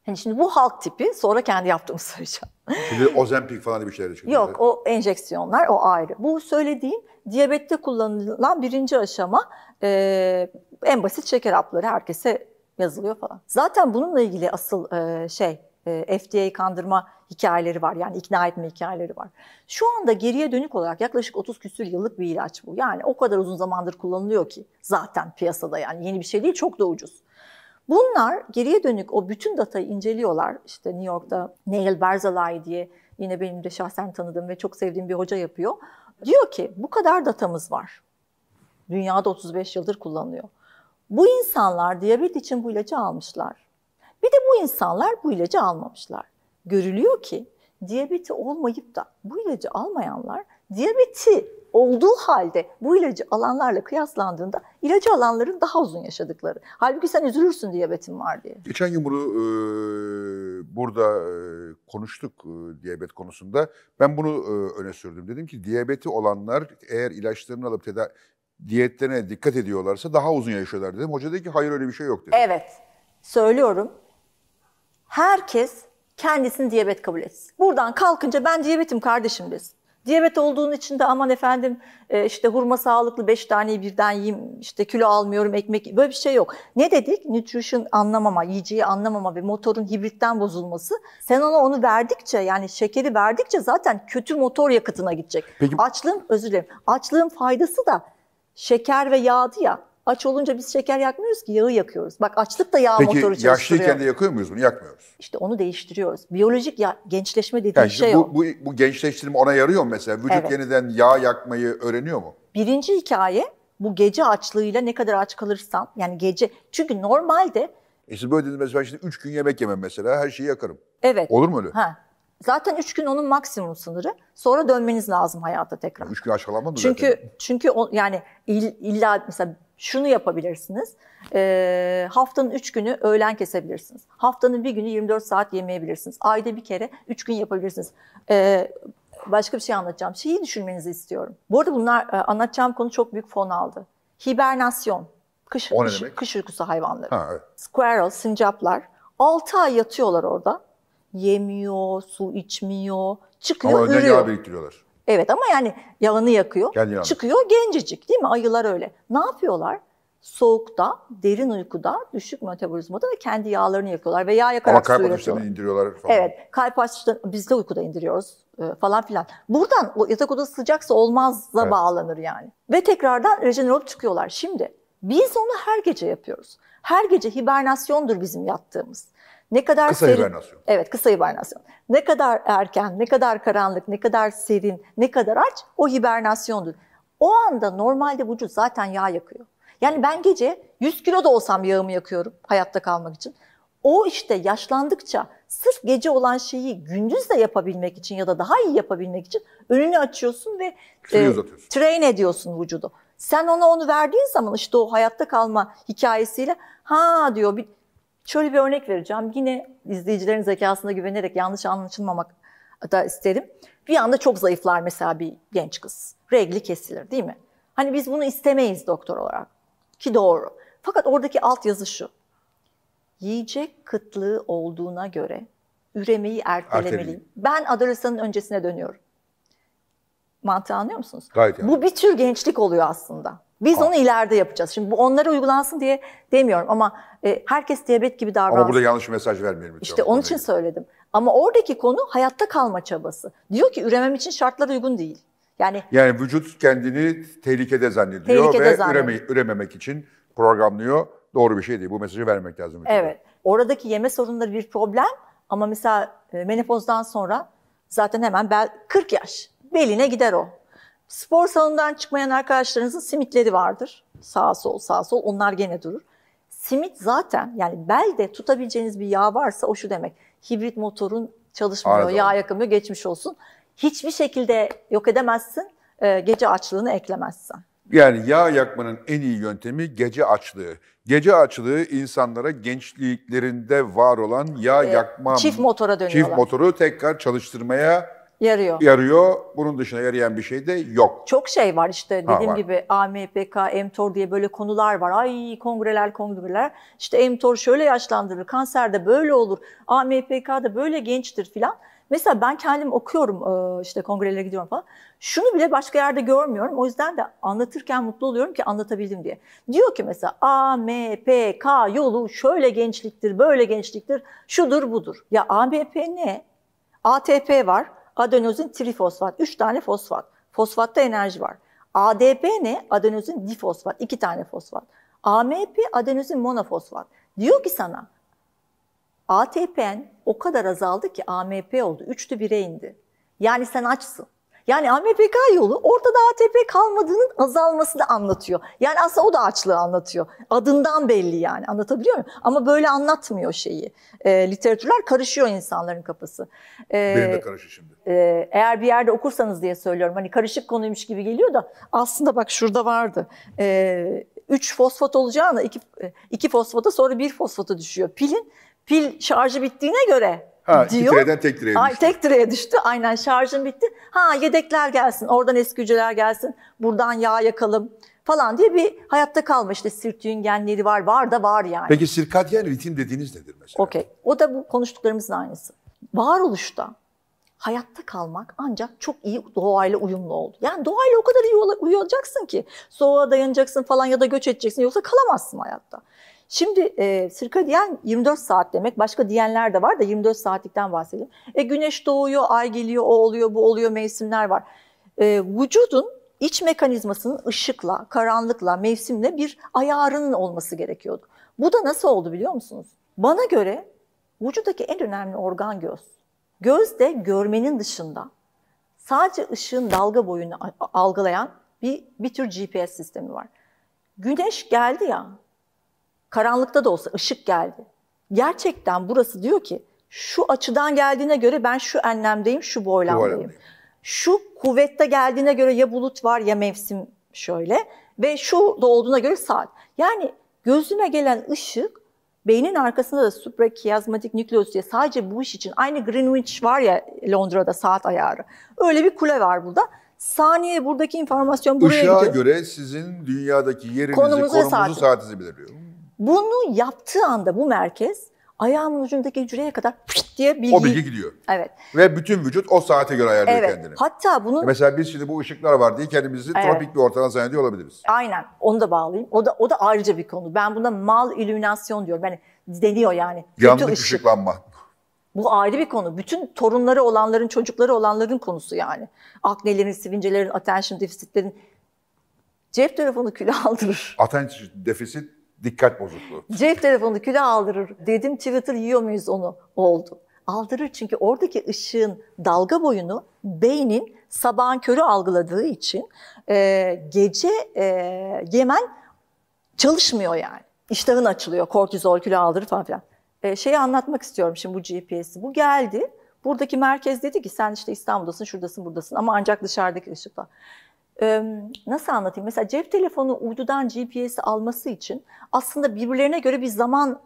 Hani şimdi bu halk tipi sonra kendi yaptığımı söyleyeceğim. Şimdi ozempik falan bir şeyler çıkıyor. Yok o enjeksiyonlar o ayrı. Bu söylediğim diyabette kullanılan birinci aşama e, en basit şeker hapları herkese yazılıyor falan. Zaten bununla ilgili asıl e, şey e, FDA kandırma hikayeleri var. Yani ikna etme hikayeleri var. Şu anda geriye dönük olarak yaklaşık 30 küsür yıllık bir ilaç bu. Yani o kadar uzun zamandır kullanılıyor ki zaten piyasada yani yeni bir şey değil çok da ucuz. Bunlar geriye dönük o bütün datayı inceliyorlar. İşte New York'ta Neil Berzalay diye yine benim de şahsen tanıdığım ve çok sevdiğim bir hoca yapıyor. Diyor ki bu kadar datamız var. Dünyada 35 yıldır kullanılıyor. Bu insanlar diyabet için bu ilacı almışlar bir de bu insanlar bu ilacı almamışlar. Görülüyor ki diyabeti olmayıp da bu ilacı almayanlar diyabeti olduğu halde bu ilacı alanlarla kıyaslandığında ilacı alanların daha uzun yaşadıkları. Halbuki sen üzülürsün diyabetin var diye. Geçen gün bunu e, burada e, konuştuk e, diyabet konusunda. Ben bunu e, öne sürdüm. Dedim ki diyabeti olanlar eğer ilaçlarını alıp tedavi diyetlerine dikkat ediyorlarsa daha uzun yaşıyorlar dedim. Hoca dedi ki hayır öyle bir şey yok dedi. Evet söylüyorum herkes kendisini diyabet kabul etsin. Buradan kalkınca ben diyabetim kardeşim desin. Diyabet olduğun için de aman efendim e, işte hurma sağlıklı beş tane birden yiyeyim işte kilo almıyorum ekmek böyle bir şey yok. Ne dedik? Nutrition anlamama, yiyeceği anlamama ve motorun hibritten bozulması. Sen ona onu verdikçe yani şekeri verdikçe zaten kötü motor yakıtına gidecek. Peki. Açlığın özür dilerim. Açlığın faydası da şeker ve yağdı ya. Aç olunca biz şeker yakmıyoruz ki yağı yakıyoruz. Bak açlık da yağ Peki, motoru çalıştırıyor. Peki yaşlıyken de yakıyor muyuz bunu? Yakmıyoruz. İşte onu değiştiriyoruz. Biyolojik ya, gençleşme dediği yani şey bu, o. Bu, bu gençleştirme ona yarıyor mu mesela? Vücut evet. yeniden yağ yakmayı öğreniyor mu? Birinci hikaye bu gece açlığıyla ne kadar aç kalırsam yani gece. Çünkü normalde... E siz böyle dediniz mesela şimdi üç gün yemek yemem mesela her şeyi yakarım. Evet. Olur mu öyle? Ha. Zaten üç gün onun maksimum sınırı. Sonra dönmeniz lazım hayata tekrar. Üç gün aç kalamam Çünkü, zaten. çünkü o, yani illa mesela şunu yapabilirsiniz. E, haftanın 3 günü öğlen kesebilirsiniz. Haftanın bir günü 24 saat yemeyebilirsiniz. Ayda bir kere 3 gün yapabilirsiniz. E, başka bir şey anlatacağım. Şeyi düşünmenizi istiyorum. Bu arada bunlar e, anlatacağım konu çok büyük fon aldı. Hibernasyon. Kış, o kış, demek? kış uykusu hayvanları. Ha, evet. Squirrel, sincaplar. 6 ay yatıyorlar orada. Yemiyor, su içmiyor, çıkıyor, Ama ürüyor. Ama yağ biriktiriyorlar. Evet ama yani yağını yakıyor. Gel çıkıyor gencecik değil mi? Ayılar öyle. Ne yapıyorlar? Soğukta, derin uykuda, düşük metabolizmada ve kendi yağlarını yakıyorlar ve yağ yakarak suyu Ama kalp indiriyorlar falan. Evet, kalp açıştan biz de uykuda indiriyoruz e, falan filan. Buradan o yatak odası sıcaksa olmazla evet. bağlanır yani. Ve tekrardan rejener olup çıkıyorlar. Şimdi biz onu her gece yapıyoruz. Her gece hibernasyondur bizim yattığımız. Ne kadar kısa serin, hibernasyon. Evet, kısa hibernasyon. Ne kadar erken, ne kadar karanlık, ne kadar serin, ne kadar aç o hibernasyondur. O anda normalde vücut zaten yağ yakıyor. Yani ben gece 100 kilo da olsam yağımı yakıyorum hayatta kalmak için. O işte yaşlandıkça sırf gece olan şeyi gündüz de yapabilmek için ya da daha iyi yapabilmek için önünü açıyorsun ve e, train ediyorsun vücudu. Sen ona onu verdiğin zaman işte o hayatta kalma hikayesiyle ha diyor bir Şöyle bir örnek vereceğim. Yine izleyicilerin zekasına güvenerek yanlış anlaşılmamak da isterim. Bir anda çok zayıflar mesela bir genç kız. Regli kesilir değil mi? Hani biz bunu istemeyiz doktor olarak. Ki doğru. Fakat oradaki altyazı şu. Yiyecek kıtlığı olduğuna göre üremeyi ertelemeliyim. Ben adolesanın öncesine dönüyorum. Mantığı anlıyor musunuz? Gayet yani. Bu bir tür gençlik oluyor aslında. Biz ha. onu ileride yapacağız. Şimdi bu onlara uygulansın diye demiyorum ama e, herkes diyabet gibi davransın. Ama burada yanlış bir mesaj vermeyelim. İşte Çok onun için söyledim. Ama oradaki konu hayatta kalma çabası. Diyor ki üremem için şartlar uygun değil. Yani yani vücut kendini tehlikede zannediyor tehlikede ve zannediyor. Üreme, ürememek için programlıyor. Doğru bir şey değil. Bu mesajı vermek lazım. Evet. Vücuda. Oradaki yeme sorunları bir problem ama mesela e, menopozdan sonra zaten hemen 40 yaş beline gider o. Spor salonundan çıkmayan arkadaşlarınızın simitleri vardır. Sağ sol sağ sol onlar gene durur. Simit zaten yani belde tutabileceğiniz bir yağ varsa o şu demek. Hibrit motorun çalışmıyor, Aynen. yağ yakımıyor geçmiş olsun. Hiçbir şekilde yok edemezsin e, gece açlığını eklemezsen. Yani yağ yakmanın en iyi yöntemi gece açlığı. Gece açlığı insanlara gençliklerinde var olan yağ ee, yakma... Çift motora dönüyorlar. Çift motoru tekrar çalıştırmaya yarıyor. Yarıyor. Bunun dışına yarayan bir şey de yok. Çok şey var işte dediğim ha, var. gibi AMPK, mTOR diye böyle konular var. Ay kongreler kongreler. İşte mTOR şöyle yaşlandırır, kanserde böyle olur, AMPK da böyle gençtir filan. Mesela ben kendim okuyorum e, işte kongrelere gidiyorum falan. Şunu bile başka yerde görmüyorum. O yüzden de anlatırken mutlu oluyorum ki anlatabildim diye. Diyor ki mesela AMPK yolu şöyle gençliktir, böyle gençliktir, şudur budur. Ya AMP ne? ATP var adenozin trifosfat. Üç tane fosfat. Fosfatta enerji var. ADP ne? Adenozin difosfat. iki tane fosfat. AMP adenozin monofosfat. Diyor ki sana ATP'n o kadar azaldı ki AMP oldu. Üçlü bire indi. Yani sen açsın. Yani AMPK yolu ortada ATP kalmadığının azalmasını anlatıyor. Yani aslında o da açlığı anlatıyor. Adından belli yani anlatabiliyor muyum? Ama böyle anlatmıyor şeyi. E, literatürler karışıyor insanların kafası. E, Benim de karışıyor şimdi. E, eğer bir yerde okursanız diye söylüyorum. Hani karışık konuymuş gibi geliyor da aslında bak şurada vardı. E, üç fosfat olacağına iki, e, iki fosfata sonra bir fosfata düşüyor. Pilin pil şarjı bittiğine göre Ha, diyor. iki tireden tek tireye düştü. Ay, tek tireye düştü. Aynen şarjım bitti. Ha yedekler gelsin, oradan eski hücreler gelsin, buradan yağ yakalım falan diye bir hayatta kalma. İşte sirtüğün genleri var, var da var yani. Peki sirkadyen ritim dediğiniz nedir mesela? Okey. O da bu konuştuklarımızın aynısı. Varoluşta hayatta kalmak ancak çok iyi doğayla uyumlu oldu. Yani doğayla o kadar iyi uyuyacaksın ki soğuğa dayanacaksın falan ya da göç edeceksin yoksa kalamazsın hayatta. Şimdi e, sirka diyen 24 saat demek. Başka diyenler de var da 24 saatlikten bahsedeyim. E, güneş doğuyor, ay geliyor, o oluyor, bu oluyor, mevsimler var. E, vücudun iç mekanizmasının ışıkla, karanlıkla, mevsimle bir ayarının olması gerekiyordu. Bu da nasıl oldu biliyor musunuz? Bana göre vücudaki en önemli organ göz. Göz de görmenin dışında sadece ışığın dalga boyunu algılayan bir, bir tür GPS sistemi var. Güneş geldi ya, karanlıkta da olsa ışık geldi. Gerçekten burası diyor ki şu açıdan geldiğine göre ben şu enlemdeyim, şu boylamdayım. Şu kuvvette geldiğine göre ya bulut var ya mevsim şöyle ve şu da olduğuna göre saat. Yani gözüme gelen ışık Beynin arkasında da suprakiyazmatik nükleus diye sadece bu iş için aynı Greenwich var ya Londra'da saat ayarı. Öyle bir kule var burada. Saniye buradaki informasyon buraya Işığa gidiyor. göre sizin dünyadaki yerinizi, konumuzu, konumuzu saatinizi belirliyor. Bunu yaptığı anda bu merkez ayağımın ucundaki hücreye kadar pışt diye bilgi... O bilgi gidiyor. Evet. Ve bütün vücut o saate göre ayarlıyor evet. kendini. Hatta bunun... Mesela biz şimdi bu ışıklar var diye kendimizi evet. tropik bir ortadan zannediyor olabiliriz. Aynen. Onu da bağlayayım. O da o da ayrıca bir konu. Ben buna mal ilüminasyon diyorum. Yani deniyor yani. Yanlış ışık. ışıklanma. Bu ayrı bir konu. Bütün torunları olanların, çocukları olanların konusu yani. Aknelerin, sivincelerin, attention defisitlerin cep telefonu külü aldırır. Attention defisit Dikkat bozukluğu. Cep telefonu küle aldırır. Dedim Twitter yiyor muyuz onu? Oldu. Aldırır çünkü oradaki ışığın dalga boyunu beynin sabahın körü algıladığı için e, gece e, yemen çalışmıyor yani. İştahın açılıyor. Kortizol küle aldırır falan filan. E, şeyi anlatmak istiyorum şimdi bu GPS'i. Bu geldi. Buradaki merkez dedi ki sen işte İstanbul'dasın, şuradasın, buradasın ama ancak dışarıdaki ışıkla nasıl anlatayım? Mesela cep telefonu uydudan GPS alması için aslında birbirlerine göre bir zaman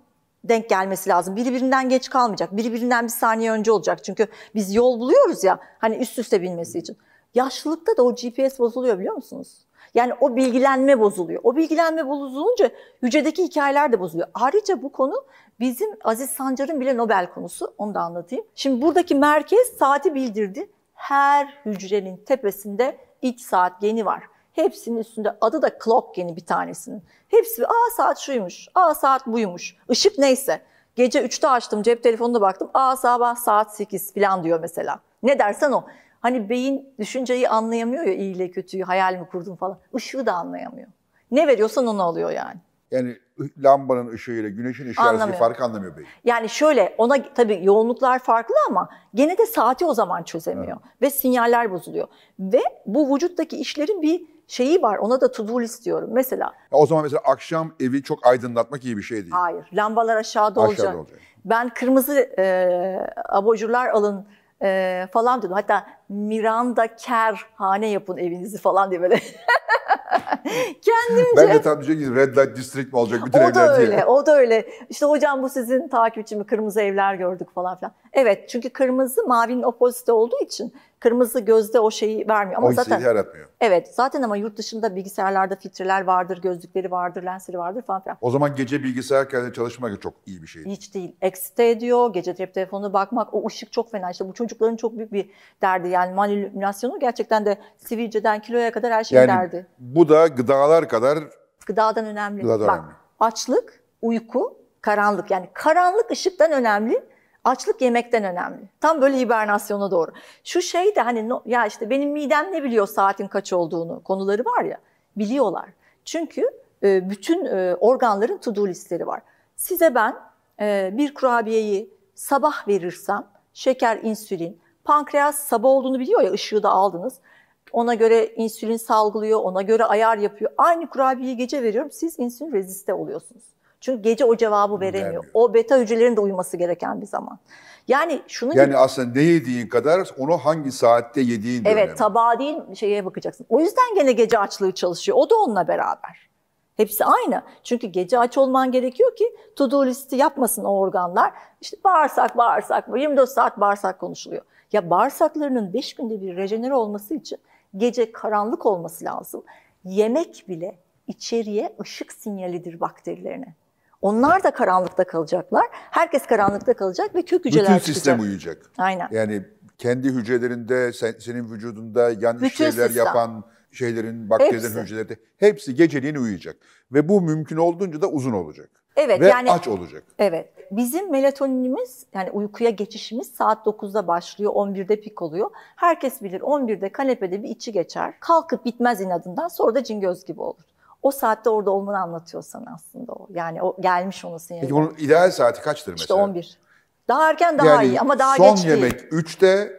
denk gelmesi lazım. Biri birinden geç kalmayacak. Biri birinden bir saniye önce olacak. Çünkü biz yol buluyoruz ya hani üst üste binmesi için. Yaşlılıkta da o GPS bozuluyor biliyor musunuz? Yani o bilgilenme bozuluyor. O bilgilenme bozulunca hücredeki hikayeler de bozuluyor. Ayrıca bu konu bizim Aziz Sancar'ın bile Nobel konusu. Onu da anlatayım. Şimdi buradaki merkez saati bildirdi. Her hücrenin tepesinde iç saat geni var. Hepsinin üstünde adı da clock geni bir tanesinin. Hepsi aa saat şuymuş, aa saat buymuş. Işık neyse. Gece 3'te açtım cep telefonuna baktım. Aa sabah saat 8 falan diyor mesela. Ne dersen o. Hani beyin düşünceyi anlayamıyor ya iyi ile kötüyü, hayal mi kurdun falan. Işığı da anlayamıyor. Ne veriyorsan onu alıyor yani. Yani lambanın ışığıyla güneşin ışığı anlamıyor. arasındaki farkı anlamıyor beyin. Yani şöyle ona tabii yoğunluklar farklı ama gene de saati o zaman çözemiyor evet. ve sinyaller bozuluyor. Ve bu vücuttaki işlerin bir şeyi var. Ona da to do list diyorum mesela. Ya o zaman mesela akşam evi çok aydınlatmak iyi bir şey değil. Hayır. Lambalar aşağıda, aşağıda olacak. olacak. Ben kırmızı e, abajurlar alın e, falan diyordum. Hatta Miranda Kerr hane yapın evinizi falan diye böyle Kendimce... Ben de tam diyecek Red Light District mi olacak bütün evler diye. O da öyle, o da öyle. İşte hocam bu sizin takipçimi kırmızı evler gördük falan filan. Evet çünkü kırmızı mavinin opozite olduğu için kırmızı gözde o şeyi vermiyor. Ama o zaten yaratmıyor. Evet. Zaten ama yurt dışında bilgisayarlarda filtreler vardır, gözlükleri vardır, lensleri vardır falan filan. O zaman gece bilgisayar kendine çalışmak çok iyi bir şey. Hiç değil. Eksite ediyor. Gece cep telefonu bakmak. O ışık çok fena. İşte bu çocukların çok büyük bir derdi. Yani manipülasyonu gerçekten de sivilceden kiloya kadar her şey yani, derdi. Bu da gıdalar kadar gıdadan önemli. Gıdadan Bak, önemli. açlık, uyku, karanlık. Yani karanlık ışıktan önemli. Açlık yemekten önemli. Tam böyle hibernasyona doğru. Şu şey de hani ya işte benim midem ne biliyor saatin kaç olduğunu konuları var ya biliyorlar. Çünkü e, bütün e, organların to-do listleri var. Size ben e, bir kurabiyeyi sabah verirsem şeker, insülin, pankreas sabah olduğunu biliyor ya ışığı da aldınız. Ona göre insülin salgılıyor, ona göre ayar yapıyor. Aynı kurabiyeyi gece veriyorum, siz insülin reziste oluyorsunuz. Çünkü gece o cevabı veremiyor. Vermiyor. O beta hücrelerin de uyuması gereken bir zaman. Yani şunu Yani gibi, aslında ne yediğin kadar onu hangi saatte yediğin de Evet, önemli. tabağa değil şeye bakacaksın. O yüzden gene gece açlığı çalışıyor. O da onunla beraber. Hepsi aynı. Çünkü gece aç olman gerekiyor ki to do listi yapmasın o organlar. İşte bağırsak, bağırsak, 24 saat bağırsak konuşuluyor. Ya bağırsaklarının 5 günde bir rejenere olması için gece karanlık olması lazım. Yemek bile içeriye ışık sinyalidir bakterilerine. Onlar da karanlıkta kalacaklar. Herkes karanlıkta kalacak ve kök hücreler Bütün sistem uyuyacak. Aynen. Yani kendi hücrelerinde, sen, senin vücudunda yan Bütün işlevler yapan şeylerin, bakterilerin, hepsi. hücrelerin hepsi geceliğini uyuyacak. Ve bu mümkün olduğunca da uzun olacak. Evet Ve yani aç olacak. Evet. Bizim melatoninimiz yani uykuya geçişimiz saat 9'da başlıyor, 11'de pik oluyor. Herkes bilir 11'de kanepede bir içi geçer. Kalkıp bitmez inadından sonra da cingöz gibi olur o saatte orada olmanı anlatıyor sana aslında o. Yani o gelmiş onun sinyali. Peki bunun ideal saati kaçtır mesela? İşte 11. Daha erken daha yani iyi ama daha geç değil. Son yemek 3'te,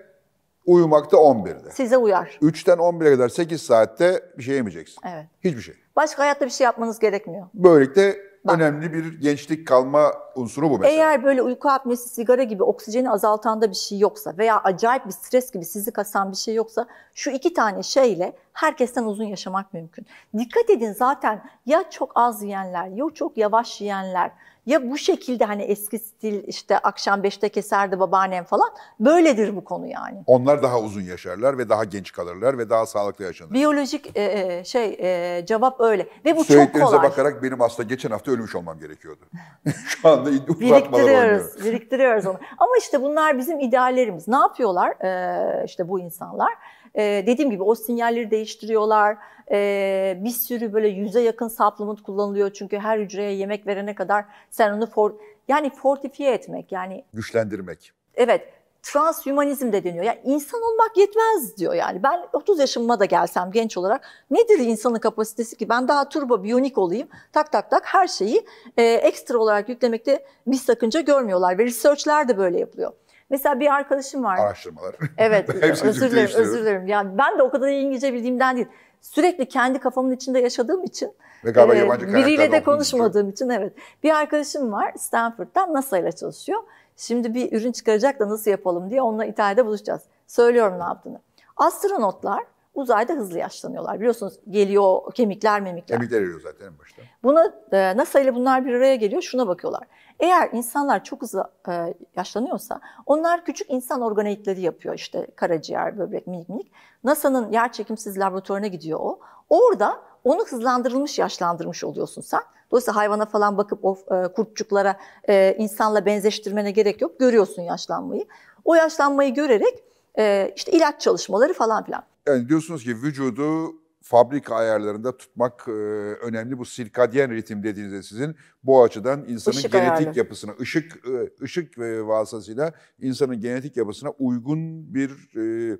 uyumak da 11'de. Size uyar. 3'ten 11'e kadar 8 saatte bir şey yemeyeceksin. Evet. Hiçbir şey. Başka hayatta bir şey yapmanız gerekmiyor. Böylelikle Bak, önemli bir gençlik kalma unsuru bu mesela. Eğer böyle uyku apnesi, sigara gibi oksijeni azaltan da bir şey yoksa veya acayip bir stres gibi sizi kasan bir şey yoksa şu iki tane şeyle herkesten uzun yaşamak mümkün. Dikkat edin zaten ya çok az yiyenler ya çok yavaş yiyenler ya bu şekilde hani eski stil işte akşam beşte keserdi babaannem falan. Böyledir bu konu yani. Onlar daha uzun yaşarlar ve daha genç kalırlar ve daha sağlıklı yaşanır. Biyolojik e, e şey e, cevap öyle. Ve bu çok kolay. bakarak benim aslında geçen hafta ölmüş olmam gerekiyordu. Şu anda uzatmalar Biriktiriyoruz, biriktiriyoruz onu. Ama işte bunlar bizim ideallerimiz. Ne yapıyorlar ee, işte bu insanlar? E, dediğim gibi o sinyalleri değiştiriyorlar. E, bir sürü böyle yüze yakın supplement kullanılıyor. Çünkü her hücreye yemek verene kadar sen onu for, yani fortifiye etmek yani. Güçlendirmek. Evet transhumanizm de deniyor. Yani insan olmak yetmez diyor yani. Ben 30 yaşıma da gelsem genç olarak nedir insanın kapasitesi ki ben daha turbo biyonik olayım. Tak tak tak her şeyi e, ekstra olarak yüklemekte bir sakınca görmüyorlar. Ve researchler de böyle yapılıyor. Mesela bir arkadaşım var. Araştırmalar. Evet. Şey özür dilerim, özür dilerim. Yani ben de o kadar iyi İngilizce bildiğimden değil. Sürekli kendi kafamın içinde yaşadığım için. Ve galiba e, yabancı Biriyle de konuşmadığım için. için evet. Bir arkadaşım var Stanford'dan NASA ile çalışıyor. Şimdi bir ürün çıkaracak da nasıl yapalım diye onunla İtalya'da buluşacağız. Söylüyorum ne yaptığını. Astronotlar uzayda hızlı yaşlanıyorlar. Biliyorsunuz geliyor kemikler memikler. Kemikler eriyor zaten en başta. Buna e, NASA ile bunlar bir araya geliyor şuna bakıyorlar. Eğer insanlar çok hızlı e, yaşlanıyorsa onlar küçük insan organoidleri yapıyor işte karaciğer, böbrek minik minik. NASA'nın yer çekimsiz laboratuvarına gidiyor o. Orada onu hızlandırılmış yaşlandırmış oluyorsun sen. Dolayısıyla hayvana falan bakıp o e, kurtçuklara e, insanla benzeştirmene gerek yok. Görüyorsun yaşlanmayı. O yaşlanmayı görerek e, işte ilaç çalışmaları falan filan. Yani diyorsunuz ki vücudu fabrika ayarlarında tutmak e, önemli. Bu sirkadyen ritim dediğinizde sizin bu açıdan insanın Işık genetik ayarlı. yapısına, ışık e, ışık e, vasıtasıyla insanın genetik yapısına uygun bir e,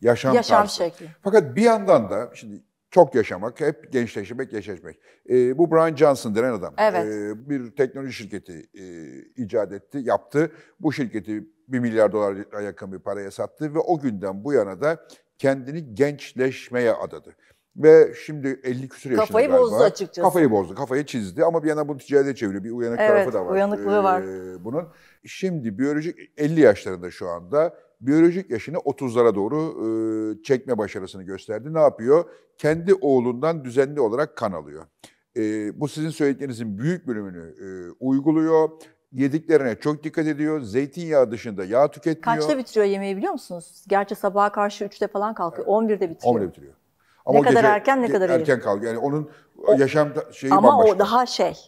yaşam, yaşam tarzı. şekli. Fakat bir yandan da şimdi çok yaşamak, hep gençleşmek, gençleşmek. E, bu Brian Johnson denen adam. E, evet. E, bir teknoloji şirketi e, icat etti, yaptı. Bu şirketi bir milyar dolara yakın bir paraya sattı ve o günden bu yana da kendini gençleşmeye adadı. Ve şimdi 50 küsur yaşında Kafayı galiba. bozdu açıkçası. Kafayı bozdu, kafayı çizdi ama bir yana bunu ticarete çeviriyor. Bir uyanık evet, tarafı da var. uyanıklığı ee, var. E, bunun. Şimdi biyolojik 50 yaşlarında şu anda biyolojik yaşını 30'lara doğru e, çekme başarısını gösterdi. Ne yapıyor? Kendi oğlundan düzenli olarak kan alıyor. E, bu sizin söylediğinizin büyük bölümünü e, uyguluyor. Yediklerine çok dikkat ediyor. Zeytinyağı dışında yağ tüketmiyor. Kaçta bitiriyor yemeği biliyor musunuz? Gerçi sabaha karşı 3'te falan kalkıyor. Evet. 11'de bitiriyor. 11'de bitiriyor. Ama ne kadar gece, erken ne kadar erken kalkıyor. Yani onun o, yaşam şeyi ama bambaşka. Ama o daha şey.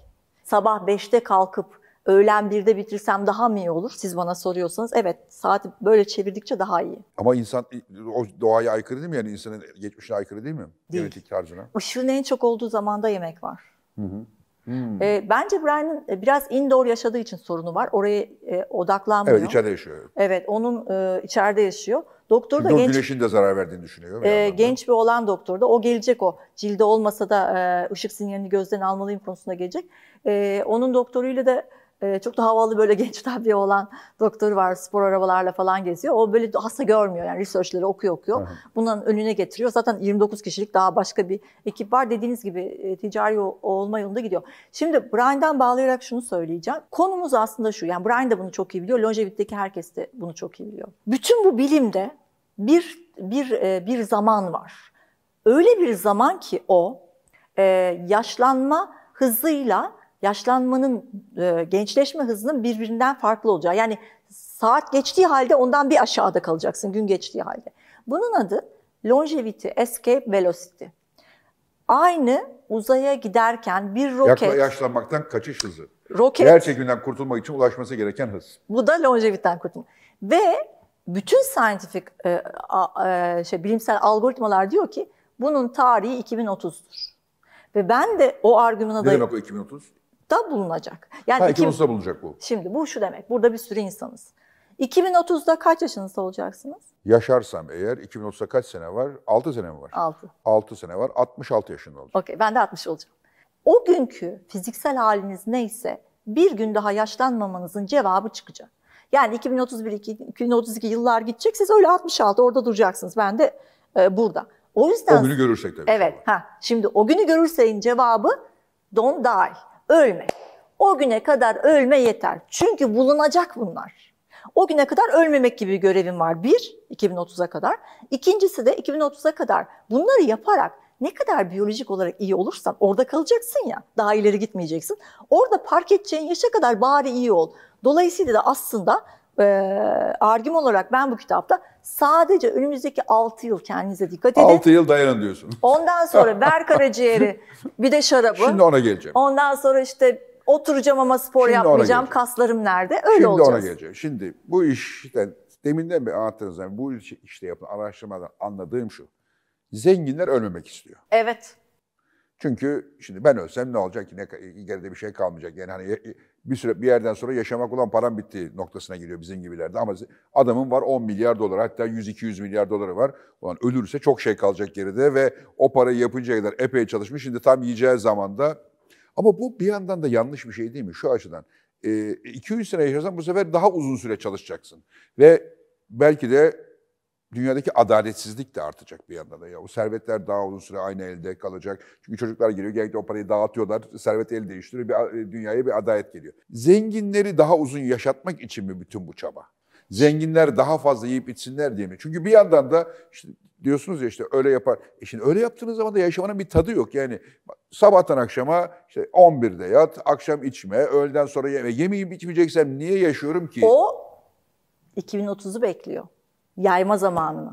Sabah 5'te kalkıp öğlen 1'de bitirsem daha mı iyi olur? Siz bana soruyorsanız evet saati böyle çevirdikçe daha iyi. Ama insan o doğaya aykırı değil mi? Yani insanın geçmişine aykırı değil mi? Değil. Genetik tarzına. Işığın en çok olduğu zamanda yemek var. Hı hı. Hmm. E, bence Brian'ın e, biraz indoor yaşadığı için sorunu var. Oraya e, odaklanmıyor. Evet içeride yaşıyor. Evet onun e, içeride yaşıyor. Doktor Şimdi da genç, güneşin de zarar verdiğini düşünüyor. E, genç bir olan doktor da o gelecek o. Cilde olmasa da e, ışık sinyalini gözden almalıyım konusunda gelecek. E, onun doktoruyla da ee, çok da havalı böyle genç tabi olan doktor var spor arabalarla falan geziyor. O böyle hasta görmüyor yani researchleri okuyor okuyor. hı Bunların önüne getiriyor. Zaten 29 kişilik daha başka bir ekip var. Dediğiniz gibi e, ticari olma yolunda gidiyor. Şimdi Brian'dan bağlayarak şunu söyleyeceğim. Konumuz aslında şu. Yani Brian da bunu çok iyi biliyor. Longevite'deki herkes de bunu çok iyi biliyor. Bütün bu bilimde bir bir e, bir zaman var. Öyle bir zaman ki o e, yaşlanma hızıyla yaşlanmanın, e, gençleşme hızının birbirinden farklı olacağı. Yani saat geçtiği halde ondan bir aşağıda kalacaksın gün geçtiği halde. Bunun adı longevity, escape velocity. Aynı uzaya giderken bir roket... yaşlanmaktan kaçış hızı. Roket. Her çekimden kurtulmak için ulaşması gereken hız. Bu da longevitten kurtulma. Ve bütün scientific e, a, e, şey, bilimsel algoritmalar diyor ki bunun tarihi 2030'dur. Ve ben de o argümana... Ne demek o 2030? da bulunacak. Yani Belki 2000, Rus'ta bulunacak bu. Şimdi bu şu demek. Burada bir sürü insanız. 2030'da kaç yaşınızda olacaksınız? Yaşarsam eğer 2030'da kaç sene var? 6 sene mi var? 6. 6 sene var. 66 yaşında olacağım. Okey ben de 60 olacağım. O günkü fiziksel haliniz neyse bir gün daha yaşlanmamanızın cevabı çıkacak. Yani 2031 2032 yıllar gidecek. Siz öyle 66 orada duracaksınız. Ben de e, burada. O yüzden O günü görürsek tabii. Evet. Ha. Şimdi o günü görürseyin cevabı don't die ölme. O güne kadar ölme yeter. Çünkü bulunacak bunlar. O güne kadar ölmemek gibi bir görevim var. Bir, 2030'a kadar. İkincisi de 2030'a kadar bunları yaparak ne kadar biyolojik olarak iyi olursan orada kalacaksın ya. Daha ileri gitmeyeceksin. Orada park edeceğin yaşa kadar bari iyi ol. Dolayısıyla da aslında e, argüm olarak ben bu kitapta sadece önümüzdeki 6 yıl kendinize dikkat edin. 6 yıl dayanın diyorsun. Ondan sonra ver karaciğeri bir de şarabı. Şimdi ona geleceğim. Ondan sonra işte oturacağım ama spor Şimdi yapmayacağım. Kaslarım nerede? Öyle Şimdi olacağız. Şimdi ona geleceğim. Şimdi bu işten deminden bir anlattığınız zaman bu işte yapılan araştırmadan anladığım şu. Zenginler ölmemek istiyor. Evet. Çünkü şimdi ben ölsem ne olacak ki? Ne, geride bir şey kalmayacak. Yani hani e, e, bir süre bir yerden sonra yaşamak olan param bitti noktasına geliyor bizim gibilerde. Ama adamın var 10 milyar dolar hatta 100-200 milyar doları var. Ulan ölürse çok şey kalacak geride ve o parayı yapıncaya kadar epey çalışmış. Şimdi tam yiyeceği zamanda. Ama bu bir yandan da yanlış bir şey değil mi? Şu açıdan. 200 e, sene yaşarsan bu sefer daha uzun süre çalışacaksın. Ve belki de dünyadaki adaletsizlik de artacak bir yandan da. Ya o servetler daha uzun süre aynı elde kalacak. Çünkü çocuklar geliyor genellikle o parayı dağıtıyorlar. Servet el değiştiriyor. Bir, e, dünyaya bir adalet geliyor. Zenginleri daha uzun yaşatmak için mi bütün bu çaba? Zenginler daha fazla yiyip içsinler diye mi? Çünkü bir yandan da işte diyorsunuz ya işte öyle yapar. E şimdi öyle yaptığınız zaman da yaşamanın bir tadı yok. Yani sabahtan akşama işte 11'de yat, akşam içme, öğleden sonra yeme. Yemeyip içmeyeceksem niye yaşıyorum ki? O 2030'u bekliyor yayma zamanını.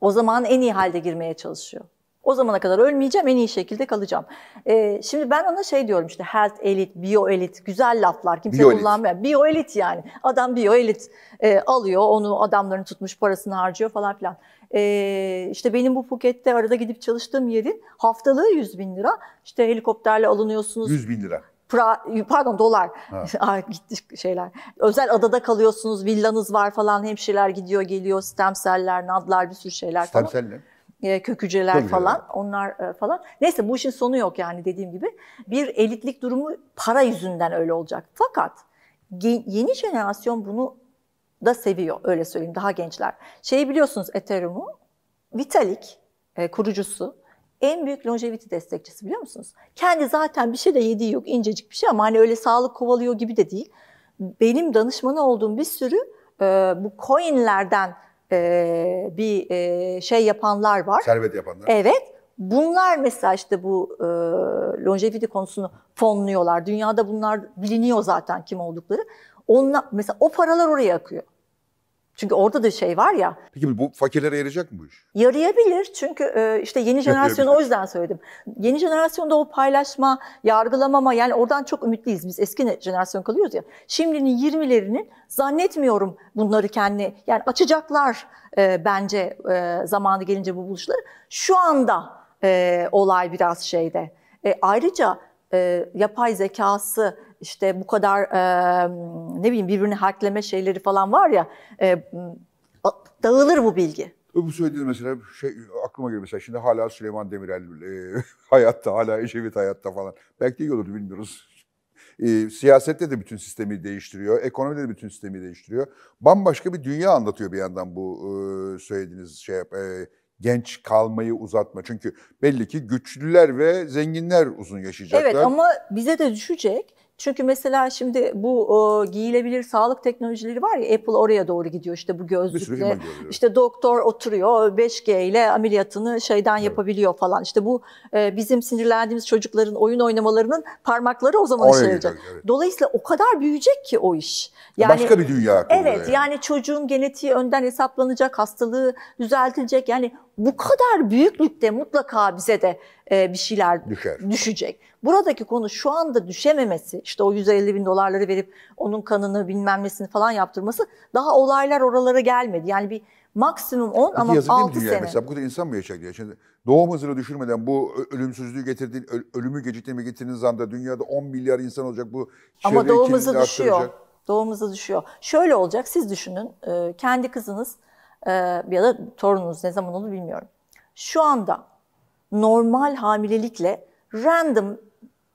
O zaman en iyi halde girmeye çalışıyor. O zamana kadar ölmeyeceğim, en iyi şekilde kalacağım. Ee, şimdi ben ona şey diyorum işte health elit, bio elit, güzel laflar kimse bio kullanmıyor. Elit. Bio elit yani. Adam bio elit e, alıyor, onu adamların tutmuş parasını harcıyor falan filan. Ee, işte benim bu Phuket'te arada gidip çalıştığım yerin haftalığı 100 bin lira. İşte helikopterle alınıyorsunuz. 100 bin lira pra, pardon dolar gitti şeyler. Özel adada kalıyorsunuz, villanız var falan hemşireler gidiyor geliyor, stemseller, nadlar bir sürü şeyler falan. Stemseller e, köküceler falan onlar e, falan. Neyse bu işin sonu yok yani dediğim gibi. Bir elitlik durumu para yüzünden öyle olacak. Fakat yeni jenerasyon bunu da seviyor öyle söyleyeyim daha gençler. Şeyi biliyorsunuz Ethereum'u Vitalik e, kurucusu en büyük longevity destekçisi biliyor musunuz? Kendi zaten bir şey de yediği yok, incecik bir şey ama hani öyle sağlık kovalıyor gibi de değil. Benim danışmanı olduğum bir sürü e, bu coinlerden e, bir e, şey yapanlar var. Servet yapanlar. Evet. Bunlar mesela işte bu e, longevity konusunu fonluyorlar. Dünyada bunlar biliniyor zaten kim oldukları. Onla, mesela o paralar oraya akıyor. Çünkü orada da şey var ya. Peki bu fakirlere yarayacak mı bu iş? Yarayabilir çünkü e, işte yeni jenerasyonu o yüzden söyledim. Yeni jenerasyonda o paylaşma, yargılamama yani oradan çok ümitliyiz. Biz eski jenerasyon kalıyoruz ya. Şimdinin 20'lerinin zannetmiyorum bunları kendi yani açacaklar e, bence e, zamanı gelince bu buluşları. Şu anda olay biraz şeyde. ayrıca yapay zekası işte bu kadar e, ne bileyim birbirini hackleme şeyleri falan var ya e, dağılır bu bilgi. Bu söylediğiniz mesela şey aklıma geliyor mesela şimdi hala Süleyman Demirel e, hayatta hala Ecevit hayatta falan. Belki iyi olurdu bilmiyoruz. E, siyasette de bütün sistemi değiştiriyor, ekonomide de bütün sistemi değiştiriyor. Bambaşka bir dünya anlatıyor bir yandan bu e, söylediğiniz şey e, genç kalmayı uzatma. Çünkü belli ki güçlüler ve zenginler uzun yaşayacaklar. Evet ama bize de düşecek. Çünkü mesela şimdi bu e, giyilebilir sağlık teknolojileri var ya Apple oraya doğru gidiyor işte bu gözlükle. İşte doktor oturuyor 5G ile ameliyatını şeyden evet. yapabiliyor falan. İşte bu e, bizim sinirlendiğimiz çocukların oyun oynamalarının parmakları o zaman işe yarayacak. Evet. Dolayısıyla o kadar büyüyecek ki o iş. Yani, Başka bir dünya. Evet yani. yani çocuğun genetiği önden hesaplanacak, hastalığı düzeltilecek. Yani bu kadar büyüklükte mutlaka bize de e, bir şeyler Düşer. düşecek. Buradaki konu şu anda düşememesi, işte o 150 bin dolarları verip onun kanını bilmem nesini falan yaptırması daha olaylar oralara gelmedi. Yani bir maksimum 10 ama Yazık 6 sene. Mesela bu kadar insan mı yaşayacak? Şimdi doğum hızını düşürmeden bu ölümsüzlüğü getirdiğin, ölümü geciktirme getirdiğiniz anda dünyada 10 milyar insan olacak. Bu ama doğum hızı düşüyor. Doğum hızı düşüyor. Şöyle olacak siz düşünün e, kendi kızınız e, ya da torununuz ne zaman olur bilmiyorum. Şu anda normal hamilelikle random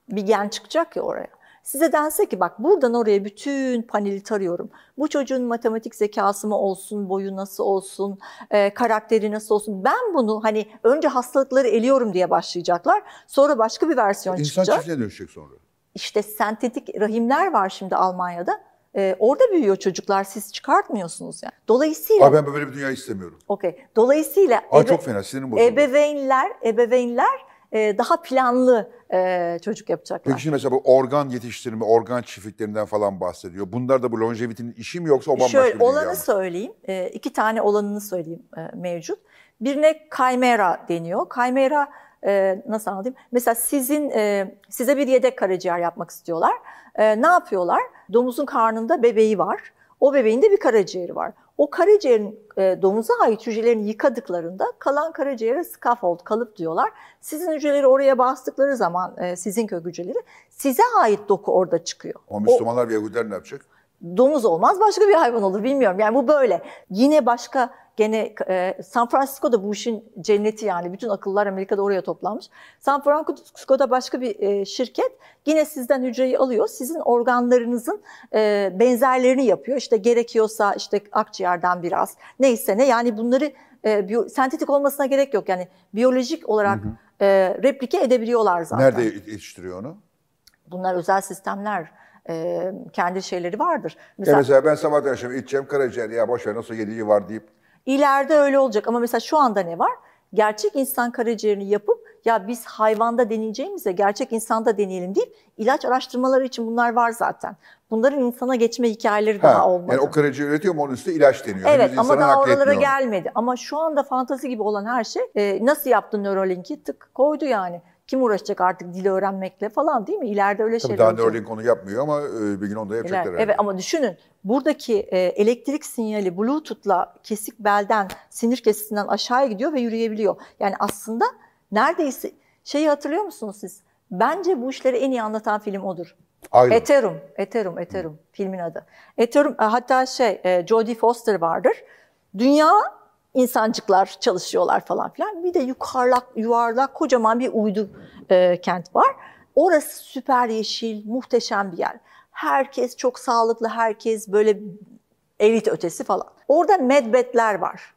bir gen çıkacak ya oraya. Size dense ki bak buradan oraya bütün paneli tarıyorum. Bu çocuğun matematik zekası mı olsun, boyu nasıl olsun, e, karakteri nasıl olsun. Ben bunu hani önce hastalıkları eliyorum diye başlayacaklar. Sonra başka bir versiyon İnsan çıkacak. İnsan çiftliğe dönüşecek sonra. İşte sentetik rahimler var şimdi Almanya'da. Ee, orada büyüyor çocuklar. Siz çıkartmıyorsunuz yani. Dolayısıyla... Abi ben böyle bir dünya istemiyorum. Okey. Dolayısıyla... Aa, ebe... çok fena sinirim bozuldu. Ebeveynler, ebeveynler e, daha planlı e, çocuk yapacaklar. Peki şimdi mesela bu organ yetiştirme, organ çiftliklerinden falan bahsediyor. Bunlar da bu longevitinin işi mi yoksa o bambaşka Şöyle, bir olanı mı? söyleyeyim. E, iki tane olanını söyleyeyim e, mevcut. Birine Kaymera deniyor. Kaymera e, nasıl anlatayım? Mesela sizin e, size bir yedek karaciğer yapmak istiyorlar. E, ne yapıyorlar? domuzun karnında bebeği var. O bebeğin de bir karaciğeri var. O karaciğerin e, domuza ait hücrelerini yıkadıklarında kalan karaciğere scaffold, kalıp diyorlar. Sizin hücreleri oraya bastıkları zaman e, sizin kök hücreleri size ait doku orada çıkıyor. O Müslümanlar o, ve Yahudiler ne yapacak? Domuz olmaz başka bir hayvan olur bilmiyorum. Yani bu böyle. Yine başka Gene e, San Francisco'da bu işin cenneti yani bütün akıllar Amerika'da oraya toplanmış. San Francisco'da başka bir e, şirket yine sizden hücreyi alıyor. Sizin organlarınızın e, benzerlerini yapıyor. İşte gerekiyorsa işte akciğerden biraz neyse ne yani bunları e, biyo, sentetik olmasına gerek yok. Yani biyolojik olarak hı hı. E, replike edebiliyorlar zaten. Nerede yetiştiriyor onu? Bunlar özel sistemler e, kendi şeyleri vardır. Mesela, ya mesela ben sabah akşam içeceğim karaciğer ya boş ver nasıl yediği var deyip İleride öyle olacak ama mesela şu anda ne var? Gerçek insan karaciğerini yapıp ya biz hayvanda deneyeceğimize gerçek insanda deneyelim deyip ilaç araştırmaları için bunlar var zaten. Bunların insana geçme hikayeleri ha, daha olmadı. Yani o karaciğer üretiyor ama onun üstü ilaç deniyor. Evet ama daha oralara gelmedi. Ama şu anda fantazi gibi olan her şey e, nasıl yaptın Neuralink'i? Tık koydu yani. Kim uğraşacak artık dili öğrenmekle falan değil mi? İleride öyle Tabii şeyler daha olacak. Neuralink onu yapmıyor ama e, bir gün onu da yapacaklar İler, herhalde. Evet ama düşünün buradaki e, elektrik sinyali Bluetooth'la kesik belden sinir kesisinden aşağıya gidiyor ve yürüyebiliyor. Yani aslında neredeyse şeyi hatırlıyor musunuz siz? Bence bu işleri en iyi anlatan film odur. Aynen. Ethereum, Ethereum, Ethereum Hı. filmin adı. Ethereum e, hatta şey Jodie Foster vardır. Dünya insancıklar çalışıyorlar falan filan. Bir de yukarlak, yuvarlak kocaman bir uydu e, kent var. Orası süper yeşil, muhteşem bir yer. Herkes çok sağlıklı, herkes böyle elit ötesi falan. Orada medbedler var.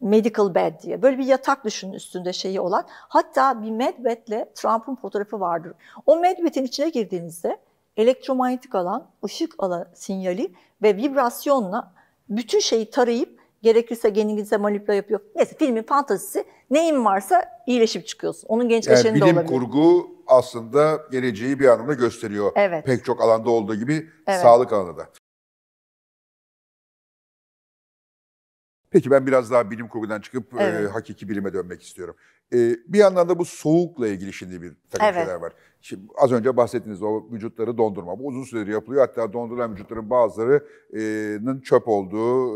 Medical bed diye. Böyle bir yatak düşünün üstünde şeyi olan. Hatta bir medbedle Trump'ın fotoğrafı vardır. O medbedin içine girdiğinizde elektromanyetik alan, ışık alan sinyali ve vibrasyonla bütün şeyi tarayıp Gerekirse geninize manipüle yapıyor. Neyse filmin fantazisi neyin varsa iyileşip çıkıyorsun. Onun gençleşeni yani de olabilir. Bilim kurgu aslında geleceği bir anlamda gösteriyor. Evet. Pek çok alanda olduğu gibi evet. sağlık alanında da. Peki ben biraz daha bilim kurgudan çıkıp e, evet. e, hakiki bilime dönmek istiyorum. E, bir yandan da bu soğukla ilgili şimdi bir takım evet. şeyler var. Şimdi az önce bahsettiğiniz o vücutları dondurma. Bu uzun süredir yapılıyor. Hatta dondurulan vücutların bazılarının çöp olduğu,